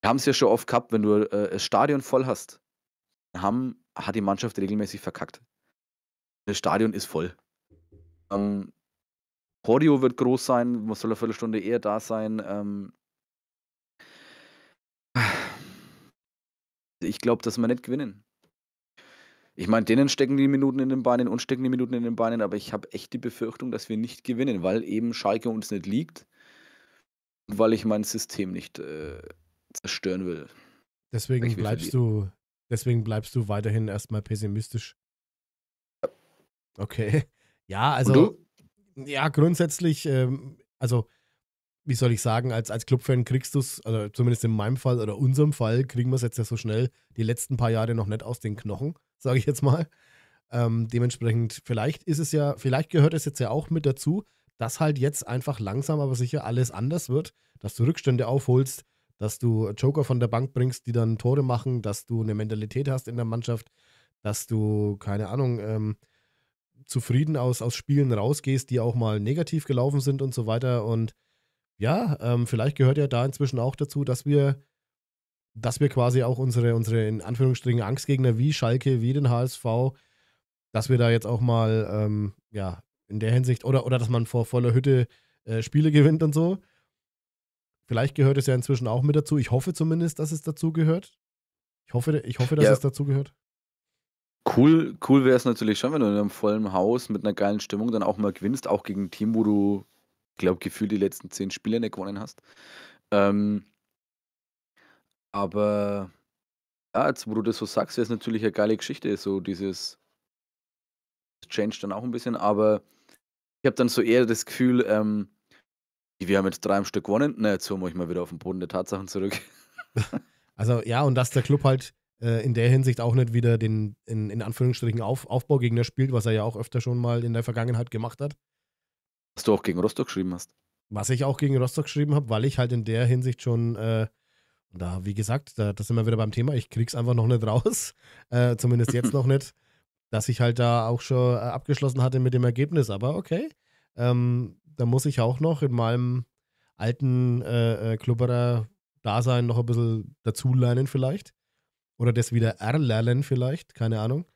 wir haben es ja schon oft gehabt, wenn du äh, das Stadion voll hast, haben hat die Mannschaft regelmäßig verkackt. Das Stadion ist voll. Ähm, Porio wird groß sein, man soll eine Viertelstunde eher da sein. Ähm, ich glaube, dass wir nicht gewinnen. Ich meine, denen stecken die Minuten in den Beinen, uns stecken die Minuten in den Beinen, aber ich habe echt die Befürchtung, dass wir nicht gewinnen, weil eben Schalke uns nicht liegt und weil ich mein System nicht äh, zerstören will. Deswegen bleibst du Deswegen bleibst du weiterhin erstmal pessimistisch. Okay. *laughs* Ja, also. Ja, grundsätzlich, ähm, also, wie soll ich sagen, als, als Clubfan kriegst du es, also zumindest in meinem Fall oder unserem Fall, kriegen wir es jetzt ja so schnell die letzten paar Jahre noch nicht aus den Knochen, *laughs* sage ich jetzt mal. Ähm, dementsprechend, vielleicht ist es ja, vielleicht gehört es jetzt ja auch mit dazu, dass halt jetzt einfach langsam, aber sicher alles anders wird, dass du Rückstände aufholst, dass du Joker von der Bank bringst, die dann Tore machen, dass du eine Mentalität hast in der Mannschaft, dass du, keine Ahnung, ähm, zufrieden aus, aus Spielen rausgehst, die auch mal negativ gelaufen sind und so weiter. Und ja, ähm, vielleicht gehört ja da inzwischen auch dazu, dass wir, dass wir quasi auch unsere, unsere in Anführungsstrichen Angstgegner wie Schalke, wie den HSV, dass wir da jetzt auch mal, ähm, ja, in der Hinsicht, oder, oder dass man vor voller Hütte äh, Spiele gewinnt und so. Vielleicht gehört es ja inzwischen auch mit dazu. Ich hoffe zumindest, dass es dazu gehört. Ich hoffe, ich hoffe dass ja. es dazu gehört. Cool, cool wäre es natürlich schon, wenn du in einem vollen Haus mit einer geilen Stimmung dann auch mal gewinnst, auch gegen ein Team, wo du, glaube gefühlt die letzten zehn Spiele nicht gewonnen hast. Ähm, aber ja, jetzt, wo du das so sagst, wäre es natürlich eine geile Geschichte, so dieses Change dann auch ein bisschen, aber ich habe dann so eher das Gefühl, ähm, wir haben jetzt drei am Stück gewonnen. Ne, jetzt holen wir euch mal wieder auf den Boden der Tatsachen zurück. *laughs* Also ja, und dass der Club halt äh, in der Hinsicht auch nicht wieder den, in, in Anführungsstrichen, auf, Aufbaugegner spielt, was er ja auch öfter schon mal in der Vergangenheit gemacht hat. Was du auch gegen Rostock geschrieben hast. Was ich auch gegen Rostock geschrieben habe, weil ich halt in der Hinsicht schon, äh, da, wie gesagt, da, da sind wir wieder beim Thema, ich krieg's einfach noch nicht raus, *laughs* äh, zumindest jetzt noch nicht, *laughs* dass ich halt da auch schon äh, abgeschlossen hatte mit dem Ergebnis, aber okay. Ähm, da muss ich auch noch in meinem alten äh, äh, Klubberer-Dasein noch ein bisschen dazulernen vielleicht. Oder das wieder erlernen vielleicht, keine Ahnung.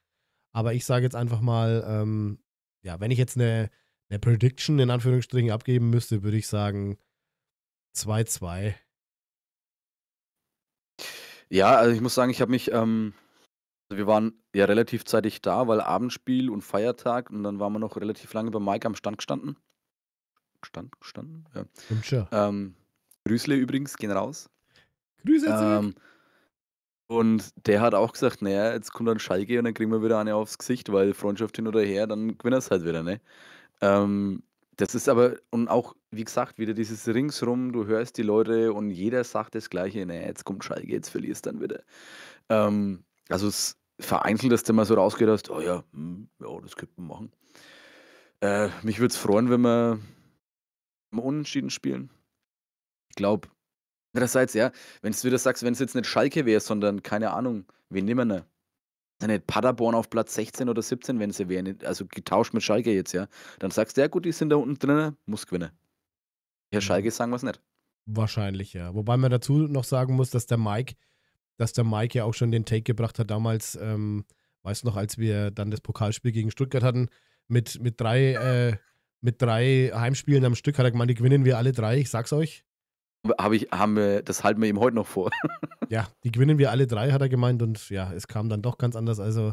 Aber ich sage jetzt einfach mal, ähm, ja, wenn ich jetzt eine, eine Prediction in Anführungsstrichen abgeben müsste, würde ich sagen 2-2. Ja, also ich muss sagen, ich habe mich, ähm, also wir waren ja relativ zeitig da, weil Abendspiel und Feiertag und dann waren wir noch relativ lange bei Mike am Stand gestanden gestanden. gestanden ja. Ähm, Grüßle übrigens gehen raus. Grüße ähm, Und der hat auch gesagt, naja, jetzt kommt dann Schalke und dann kriegen wir wieder eine aufs Gesicht, weil Freundschaft hin oder her, dann gewinnt er es halt wieder, ne? Ähm, das ist aber, und auch, wie gesagt, wieder dieses Ringsrum, du hörst die Leute und jeder sagt das Gleiche, naja, jetzt kommt Schalke, jetzt verlierst dann wieder. Ähm, also es vereinzelt, dass du mal so rausgehört hast, oh ja, hm, ja, das könnte man machen. Äh, mich würde es freuen, wenn man Unentschieden spielen. Ich glaube. Andererseits, ja, wenn du wieder sagst, wenn es jetzt nicht Schalke wäre, sondern keine Ahnung, wen nehmen wir denn? dann hätte Paderborn auf Platz 16 oder 17, wenn sie wären, also getauscht mit Schalke jetzt, ja, dann sagst du, ja gut, die sind da unten drin, muss gewinnen. Herr mhm. Schalke sagen wir es nicht. Wahrscheinlich, ja. Wobei man dazu noch sagen muss, dass der Mike, dass der Mike ja auch schon den Take gebracht hat damals, ähm, weißt du noch, als wir dann das Pokalspiel gegen Stuttgart hatten, mit, mit drei, äh, mit drei Heimspielen am Stück hat er gemeint, die gewinnen wir alle drei, ich sag's euch. Hab ich, haben wir, das halten wir ihm heute noch vor. *laughs* ja, die gewinnen wir alle drei, hat er gemeint. Und ja, es kam dann doch ganz anders. Also,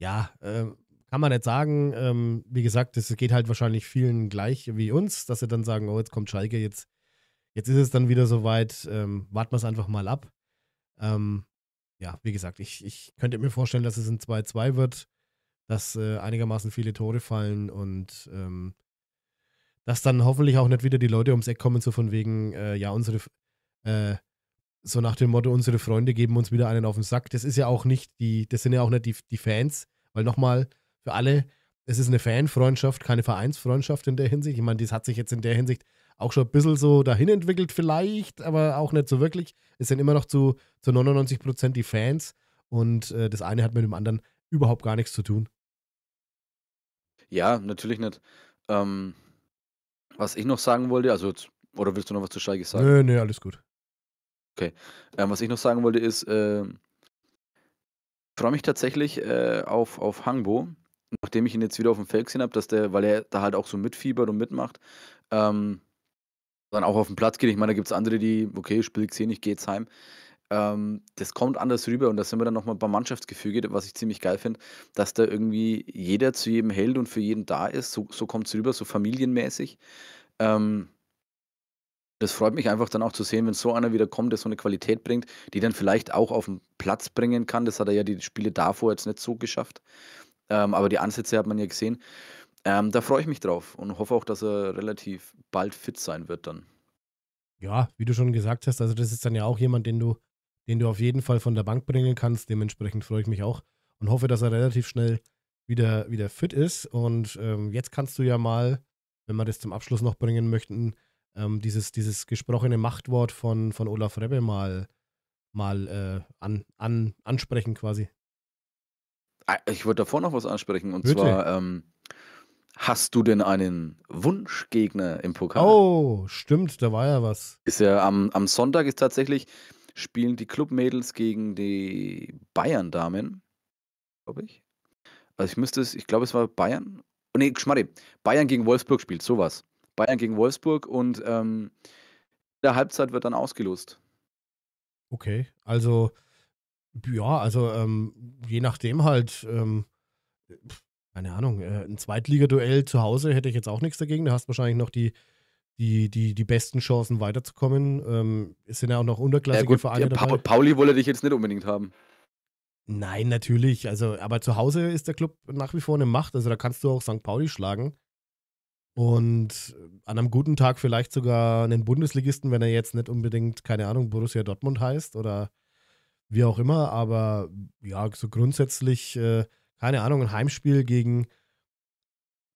ja, äh, kann man nicht sagen. Ähm, wie gesagt, es geht halt wahrscheinlich vielen gleich wie uns, dass sie dann sagen, oh, jetzt kommt Schalke, jetzt, jetzt ist es dann wieder soweit, ähm, warten wir es einfach mal ab. Ähm, ja, wie gesagt, ich, ich könnte mir vorstellen, dass es ein 2-2 wird dass äh, einigermaßen viele Tore fallen und ähm, dass dann hoffentlich auch nicht wieder die Leute ums Eck kommen, so von wegen, äh, ja, unsere, äh, so nach dem Motto, unsere Freunde geben uns wieder einen auf den Sack. Das ist ja auch nicht die, das sind ja auch nicht die, die Fans, weil nochmal für alle, es ist eine Fanfreundschaft, keine Vereinsfreundschaft in der Hinsicht. Ich meine, das hat sich jetzt in der Hinsicht auch schon ein bisschen so dahin entwickelt, vielleicht, aber auch nicht so wirklich. Es sind immer noch zu, zu 99 Prozent die Fans und äh, das eine hat mit dem anderen überhaupt gar nichts zu tun. Ja, natürlich nicht. Ähm, was ich noch sagen wollte, also, jetzt- oder willst du noch was zu Schalke sagen? Nö, nö, alles gut. Okay. Ähm, was ich noch sagen wollte ist, ähm, ich freue mich tatsächlich äh, auf, auf Hangbo, nachdem ich ihn jetzt wieder auf dem Feld gesehen habe, dass der, weil er da halt auch so mitfiebert und mitmacht, ähm, dann auch auf den Platz geht. Ich meine, da gibt es andere, die, okay, Spiel 10, ich gehe jetzt heim ähm, das kommt anders rüber und da sind wir dann nochmal beim Mannschaftsgefüge, was ich ziemlich geil finde, dass da irgendwie jeder zu jedem hält und für jeden da ist. So, so kommt es rüber, so familienmäßig. Ähm, das freut mich einfach dann auch zu sehen, wenn so einer wieder kommt, der so eine Qualität bringt, die dann vielleicht auch auf den Platz bringen kann. Das hat er ja die Spiele davor jetzt nicht so geschafft. Ähm, aber die Ansätze hat man ja gesehen. Ähm, da freue ich mich drauf und hoffe auch, dass er relativ bald fit sein wird dann. Ja, wie du schon gesagt hast, also das ist dann ja auch jemand, den du den du auf jeden Fall von der Bank bringen kannst. Dementsprechend freue ich mich auch und hoffe, dass er relativ schnell wieder, wieder fit ist. Und ähm, jetzt kannst du ja mal, wenn wir das zum Abschluss noch bringen möchten, ähm, dieses, dieses gesprochene Machtwort von, von Olaf Rebbe mal, mal äh, an, an, ansprechen quasi. Ah, ich wollte davor noch was ansprechen und Bitte? zwar ähm, hast du denn einen Wunschgegner im Pokal? Oh, stimmt, da war ja was. Ist ja am, am Sonntag ist tatsächlich spielen die Clubmädels gegen die Bayern-Damen, glaube ich. Also ich müsste es, ich glaube, es war Bayern. Oh, nee, Schmarri, Bayern gegen Wolfsburg spielt, sowas. Bayern gegen Wolfsburg und ähm, in der Halbzeit wird dann ausgelost. Okay, also ja, also ähm, je nachdem halt, ähm, keine Ahnung, äh, ein Zweitligaduell zu Hause hätte ich jetzt auch nichts dagegen. Du hast wahrscheinlich noch die die, die, die besten Chancen weiterzukommen. Ähm, es sind ja auch noch unterklassige ja, gut, Vereine ja, pa dabei. Pauli wollte dich jetzt nicht unbedingt haben. Nein, natürlich. Also, aber zu Hause ist der Club nach wie vor eine Macht. Also da kannst du auch St. Pauli schlagen. Und äh, an einem guten Tag vielleicht sogar einen Bundesligisten, wenn er jetzt nicht unbedingt, keine Ahnung, Borussia Dortmund heißt oder wie auch immer. Aber ja, so grundsätzlich, äh, keine Ahnung, ein Heimspiel gegen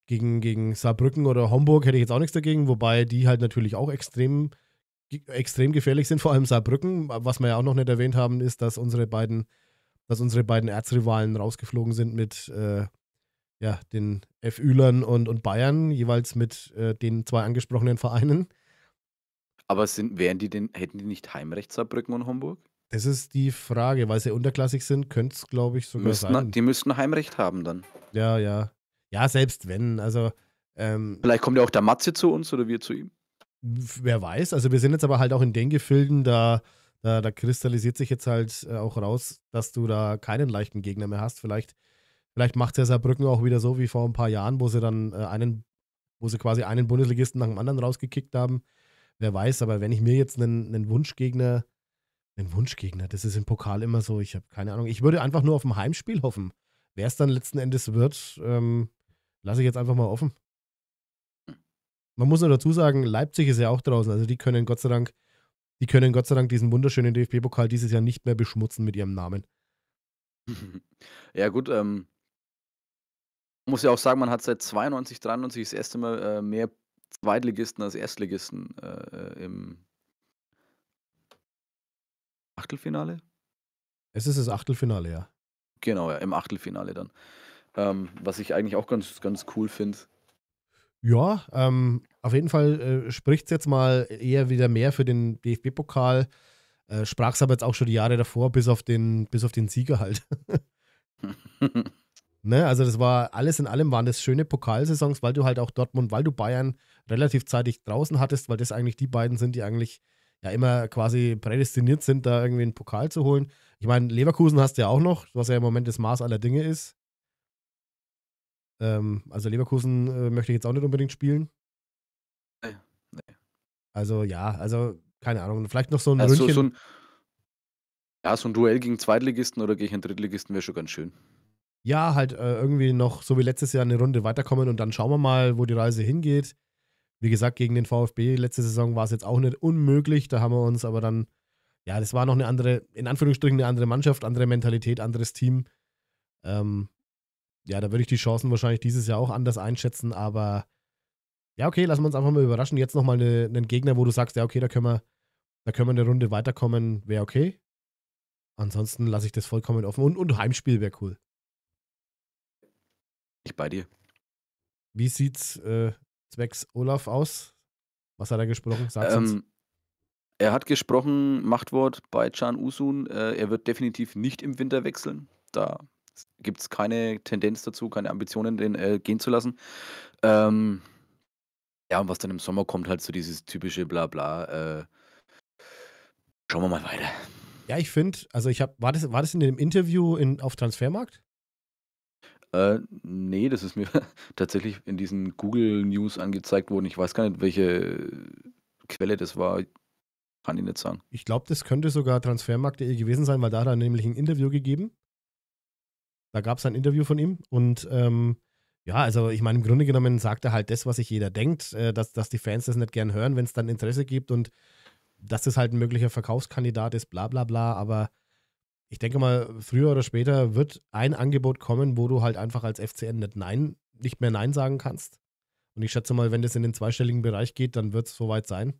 gegen, gegen Saarbrücken oder Homburg hätte ich jetzt auch nichts dagegen, wobei die halt natürlich auch extrem, extrem gefährlich sind, vor allem Saarbrücken. Was wir ja auch noch nicht erwähnt haben, ist, dass unsere beiden, dass unsere beiden Erzrivalen rausgeflogen sind mit äh, ja, den FÜlern und, und Bayern, jeweils mit äh, den zwei angesprochenen Vereinen. Aber sind, wären die denn, hätten die nicht Heimrecht Saarbrücken und Homburg? Das ist die Frage, weil sie unterklassig sind, könnte es, glaube ich, sogar müssten, sein. Die müssten Heimrecht haben dann. Ja, ja ja, selbst wenn, also. Ähm, Vielleicht kommt ja auch der Matze zu uns oder wir zu ihm. Wer weiß, also wir sind jetzt aber halt auch in den Gefilden, da, da, da kristallisiert sich jetzt halt äh, auch raus, dass du da keinen leichten Gegner mehr hast. Vielleicht Vielleicht macht ja Saarbrücken auch wieder so wie vor ein paar Jahren, wo sie dann äh, einen, wo sie quasi einen Bundesligisten nach dem anderen rausgekickt haben. Wer weiß, aber wenn ich mir jetzt einen, einen Wunschgegner, einen Wunschgegner, das ist im Pokal immer so, ich habe keine Ahnung. Ich würde einfach nur auf ein Heimspiel hoffen. Wer es dann letzten Endes wird, ähm, Lasse ich jetzt einfach mal offen. Hm. Man muss nur dazu sagen, Leipzig ist ja auch draußen. Also die können Gott sei Dank, die können Gott sei Dank diesen wunderschönen DFB-Pokal dieses Jahr nicht mehr beschmutzen mit ihrem Namen. *laughs* Ja, gut, ähm, muss ja auch sagen, man hat seit 92, 93 das erste Mal äh, mehr Zweitligisten als Erstligisten äh, im Achtelfinale? Es ist das Achtelfinale, ja. Genau, ja, im Achtelfinale dann. Ähm, was ich eigentlich auch ganz, ganz cool finde. Ja, ähm, auf jeden Fall äh, spricht es jetzt mal eher wieder mehr für den DFB-Pokal. Äh, Sprach es aber jetzt auch schon die Jahre davor, bis auf den, bis auf den Sieger halt. *laughs* ne, also das war alles in allem waren das schöne Pokalsaisons, weil du halt auch Dortmund, weil du Bayern relativ zeitig draußen hattest, weil das eigentlich die beiden sind, die eigentlich ja immer quasi prädestiniert sind, da irgendwie einen Pokal zu holen. Ich meine, Leverkusen hast du ja auch noch, was ja im Moment das Maß aller Dinge ist. Ähm, also Leverkusen äh, möchte ich jetzt auch nicht unbedingt spielen. Nee, nee. Also ja, also keine Ahnung. Vielleicht noch so ein, also, Ründchen. So ein ja, so ein Duell gegen Zweitligisten oder gegen einen Drittligisten wäre schon ganz schön. Ja, halt äh, irgendwie noch so wie letztes Jahr eine Runde weiterkommen und dann schauen wir mal, wo die Reise hingeht. Wie gesagt, gegen den VfB letzte Saison war es jetzt auch nicht unmöglich. Da haben wir uns aber dann, ja, das war noch eine andere, in Anführungsstrichen eine andere Mannschaft, andere Mentalität, anderes Team. Ähm, ja, da würde ich die Chancen wahrscheinlich dieses Jahr auch anders einschätzen, aber ja, okay, lassen wir uns einfach mal überraschen. Jetzt nochmal eine, einen Gegner, wo du sagst, ja, okay, da können wir, da können wir eine Runde weiterkommen, wäre okay. Ansonsten lasse ich das vollkommen offen und, und Heimspiel wäre cool. Ich bei dir. Wie sieht's äh, zwecks Olaf aus? Was hat er gesprochen? Sag's ähm, uns. Er hat gesprochen, Machtwort bei Chan Usun. Äh, er wird definitiv nicht im Winter wechseln. Da gibt es keine Tendenz dazu, keine Ambitionen, den äh, gehen zu lassen. Ähm, ja, und was dann im Sommer kommt, halt so dieses typische Blabla. Äh, schauen wir mal weiter. Ja, ich finde, also ich habe, war das, war das in dem Interview in, auf Transfermarkt? Äh, nee, das ist mir *laughs* tatsächlich in diesen Google News angezeigt worden. Ich weiß gar nicht, welche Quelle das war. Kann ich nicht sagen. Ich glaube, das könnte sogar transfermarkt.de gewesen sein, weil da hat er nämlich ein Interview gegeben. Da gab es ein Interview von ihm und ähm, ja, also ich meine, im Grunde genommen sagt er halt das, was sich jeder denkt, äh, dass, dass die Fans das nicht gern hören, wenn es dann Interesse gibt und dass das halt ein möglicher Verkaufskandidat ist, bla bla bla, aber ich denke mal, früher oder später wird ein Angebot kommen, wo du halt einfach als FCN nicht, nein, nicht mehr Nein sagen kannst. Und ich schätze mal, wenn das in den zweistelligen Bereich geht, dann wird es soweit sein.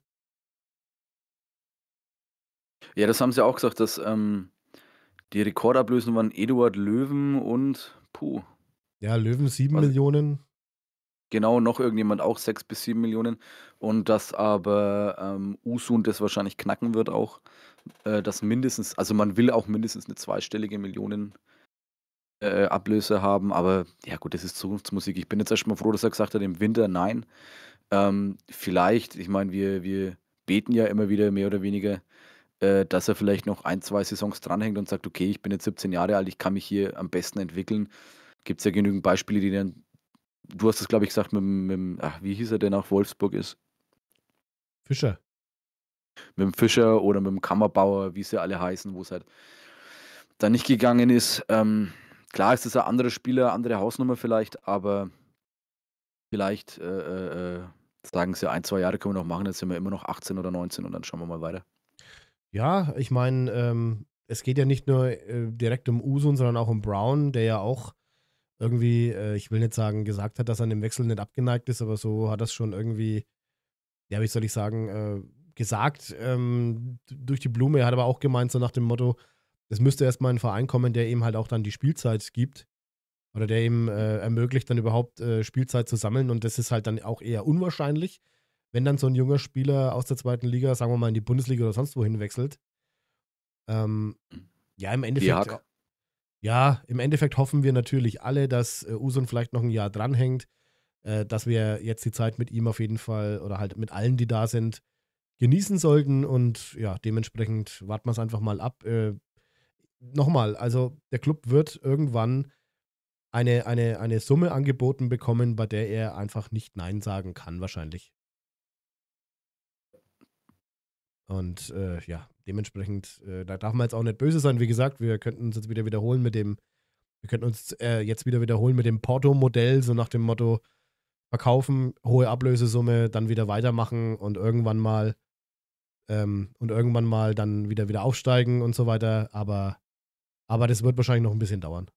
Ja, das haben sie auch gesagt, dass ähm, die Rekordablösen waren Eduard Löwen und Puh. Ja, Löwen 7 Was? Millionen. Genau, noch irgendjemand auch 6 bis 7 Millionen. Und dass aber ähm, Usun das wahrscheinlich knacken wird auch. Äh, dass mindestens, also man will auch mindestens eine zweistellige Millionen äh, Ablöse haben. Aber ja gut, das ist Zukunftsmusik. Ich bin jetzt erstmal froh, dass er gesagt hat, im Winter nein. Ähm, vielleicht, ich meine, wir, wir beten ja immer wieder mehr oder weniger äh, dass er vielleicht noch ein, zwei Saisons dranhängt und sagt, okay, ich bin jetzt 17 Jahre alt, ich kann mich hier am besten entwickeln. Gibt es ja genügend Beispiele, die dann, du hast es, glaube ich, gesagt, mit, mit ach, wie hieß er denn auch, Wolfsburg ist? Fischer. Mit dem Fischer oder mit dem Kammerbauer, wie sie alle heißen, wo es halt da nicht gegangen ist. Ähm, klar ist es ein anderer Spieler, andere Hausnummer vielleicht, aber vielleicht äh, äh, äh, sagen sie, ein, zwei Jahre können wir noch machen, jetzt sind wir immer noch 18 oder 19 und dann schauen wir mal weiter. Ja, ich meine, ähm, es geht ja nicht nur äh, direkt um Usun, sondern auch um Brown, der ja auch irgendwie, äh, ich will nicht sagen, gesagt hat, dass er an dem Wechsel nicht abgeneigt ist, aber so hat das schon irgendwie, ja, wie soll ich sagen, äh, gesagt ähm, durch die Blume. Er hat aber auch gemeint, so nach dem Motto, es müsste erstmal ein Verein kommen, der ihm halt auch dann die Spielzeit gibt oder der ihm äh, ermöglicht, dann überhaupt äh, Spielzeit zu sammeln. Und das ist halt dann auch eher unwahrscheinlich wenn dann so ein junger Spieler aus der zweiten Liga, sagen wir mal, in die Bundesliga oder sonst wohin wechselt, ähm, ja, im Endeffekt. Ja. im Endeffekt hoffen wir natürlich alle, dass äh, Usun vielleicht noch ein Jahr dranhängt, äh, dass wir jetzt die Zeit mit ihm auf jeden Fall oder halt mit allen, die da sind, genießen sollten und ja, dementsprechend warten wir es einfach mal ab. Äh, Nochmal, also der Club wird irgendwann eine, eine, eine Summe angeboten bekommen, bei der er einfach nicht Nein sagen kann, wahrscheinlich. Und äh, ja, dementsprechend, äh, da darf man jetzt auch nicht böse sein. Wie gesagt, wir könnten uns jetzt wieder wiederholen mit dem, wir könnten uns äh, jetzt wieder wiederholen mit dem Porto-Modell, so nach dem Motto, verkaufen, hohe Ablösesumme, dann wieder weitermachen und irgendwann mal ähm, und irgendwann mal dann wieder wieder aufsteigen und so weiter. Aber, aber das wird wahrscheinlich noch ein bisschen dauern.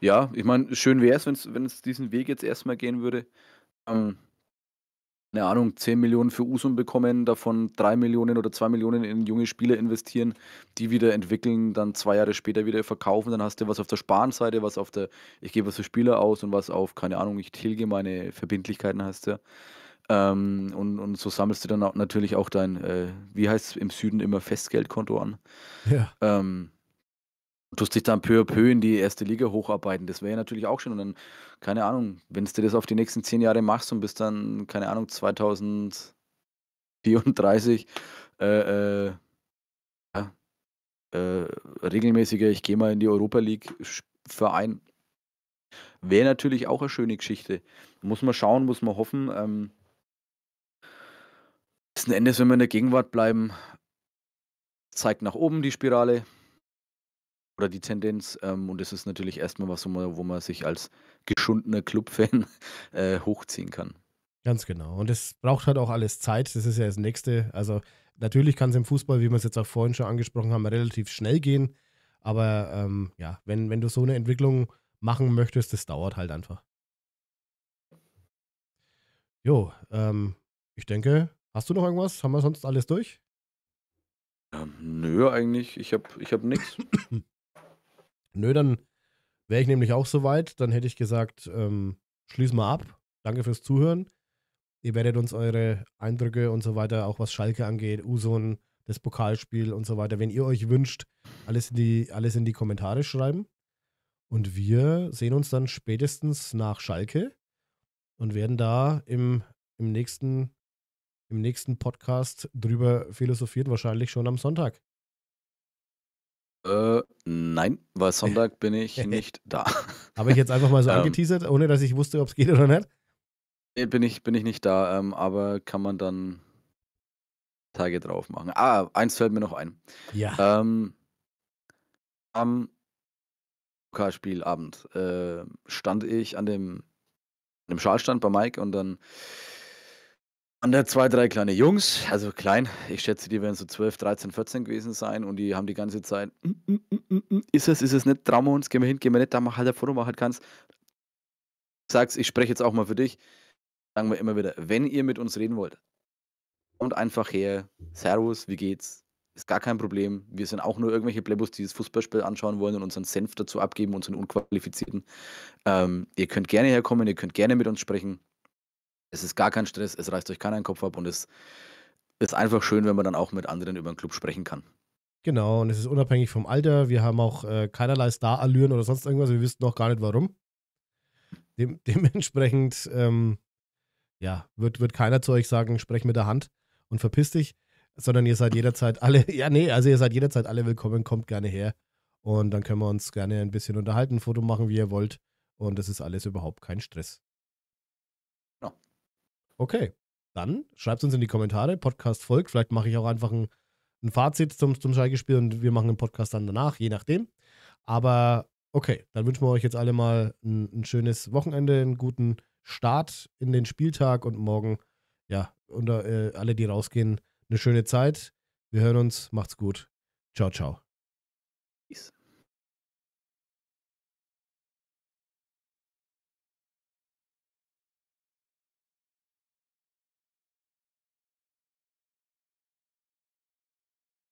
Ja, ich meine, schön wäre es, wenn es diesen Weg jetzt erstmal gehen würde. Ähm, keine Ahnung, 10 Millionen für Usum bekommen, davon 3 Millionen oder 2 Millionen in junge Spieler investieren, die wieder entwickeln, dann zwei Jahre später wieder verkaufen, dann hast du was auf der Sparenseite, was auf der, ich gebe was für Spieler aus und was auf, keine Ahnung, ich tilge meine Verbindlichkeiten, hast du. Ähm, und, und so sammelst du dann auch natürlich auch dein, äh, wie heißt es im Süden immer, Festgeldkonto an. Ja. Ähm, tust dich dann peu à peu in die erste Liga hocharbeiten. Das wäre ja natürlich auch schön. Und dann, keine Ahnung, wenn du das auf die nächsten zehn Jahre machst und bist dann, keine Ahnung, 2034 äh, äh, äh, regelmäßiger, ich gehe mal in die Europa League Verein. Wäre natürlich auch eine schöne Geschichte. Muss man schauen, muss man hoffen. Ähm, letzten Endes, wenn wir in der Gegenwart bleiben, zeigt nach oben die Spirale oder die Tendenz. Ähm, und das ist natürlich erstmal was, wo man, wo man sich als geschundener Clubfan *laughs* äh, hochziehen kann. Ganz genau. Und es braucht halt auch alles Zeit. Das ist ja das Nächste. Also natürlich kann es im Fußball, wie wir es jetzt auch vorhin schon angesprochen haben, relativ schnell gehen. Aber ähm, ja, wenn, wenn du so eine Entwicklung machen möchtest, das dauert halt einfach. Jo, ähm, ich denke, hast du noch irgendwas? Haben wir sonst alles durch? Ähm, nö, eigentlich. Ich habe ich hab nichts. *coughs* Nö, dann wäre ich nämlich auch soweit. Dann hätte ich gesagt, ähm, schließ mal ab. Danke fürs Zuhören. Ihr werdet uns eure Eindrücke und so weiter, auch was Schalke angeht, Usun, das Pokalspiel und so weiter, wenn ihr euch wünscht, alles in die, alles in die Kommentare schreiben. Und wir sehen uns dann spätestens nach Schalke und werden da im, im, nächsten, im nächsten Podcast drüber philosophieren, wahrscheinlich schon am Sonntag. Äh, nein, weil Sonntag bin ich *laughs* nicht da. *laughs* Habe ich jetzt einfach mal so ähm. angeteasert, ohne dass ich wusste, ob es geht oder nicht? Nee, bin ich, bin ich nicht da, ähm, aber kann man dann Tage drauf machen. Ah, eins fällt mir noch ein. Ja. Ähm, am Pokalspielabend äh, stand ich an dem, an dem Schalstand bei Mike und dann an der zwei, drei kleine Jungs, also klein, ich schätze, die werden so 12, 13, 14 gewesen sein und die haben die ganze Zeit, mm mm, mm, mm, mm, ist es, ist es nicht, trauen wir uns, gehen wir hin, gehen wir nicht, da mach halt ein Foto, mach halt kannst. Sag's, ich spreche jetzt auch mal für dich, sagen wir immer wieder, wenn ihr mit uns reden wollt, kommt einfach her, Servus, wie geht's? Ist gar kein Problem. Wir sind auch nur irgendwelche Plebus, die das Fußballspiel anschauen wollen und unseren Senf dazu abgeben, unseren Unqualifizierten. Ähm, ihr könnt gerne herkommen, ihr könnt gerne mit uns sprechen es ist gar kein Stress, es reißt euch keiner den Kopf ab und es ist einfach schön, wenn man dann auch mit anderen über den Club sprechen kann. Genau, und es ist unabhängig vom Alter. Wir haben auch äh, keinerlei Star-Allüren oder sonst irgendwas. Wir wissen noch gar nicht warum. Dem, *laughs* dementsprechend, ähm, ja, wird, wird keiner zu euch sagen, sprech mit der Hand und verpiss dich, sondern ihr seid jederzeit alle, *laughs* ja, nee, also ihr seid jederzeit alle willkommen, kommt gerne her. Und dann können wir uns gerne ein bisschen unterhalten, ein Foto machen, wie ihr wollt. Und das ist alles überhaupt kein Stress. Okay, dann schreibt es uns in die Kommentare, Podcast folgt. Vielleicht mache ich auch einfach ein, ein Fazit zum, zum Schalke-Spiel und wir machen einen Podcast dann danach, je nachdem. Aber okay, dann wünschen wir euch jetzt alle mal ein, ein schönes Wochenende, einen guten Start in den Spieltag und morgen, ja, unter äh, alle, die rausgehen, eine schöne Zeit. Wir hören uns. Macht's gut. Ciao, ciao. Peace.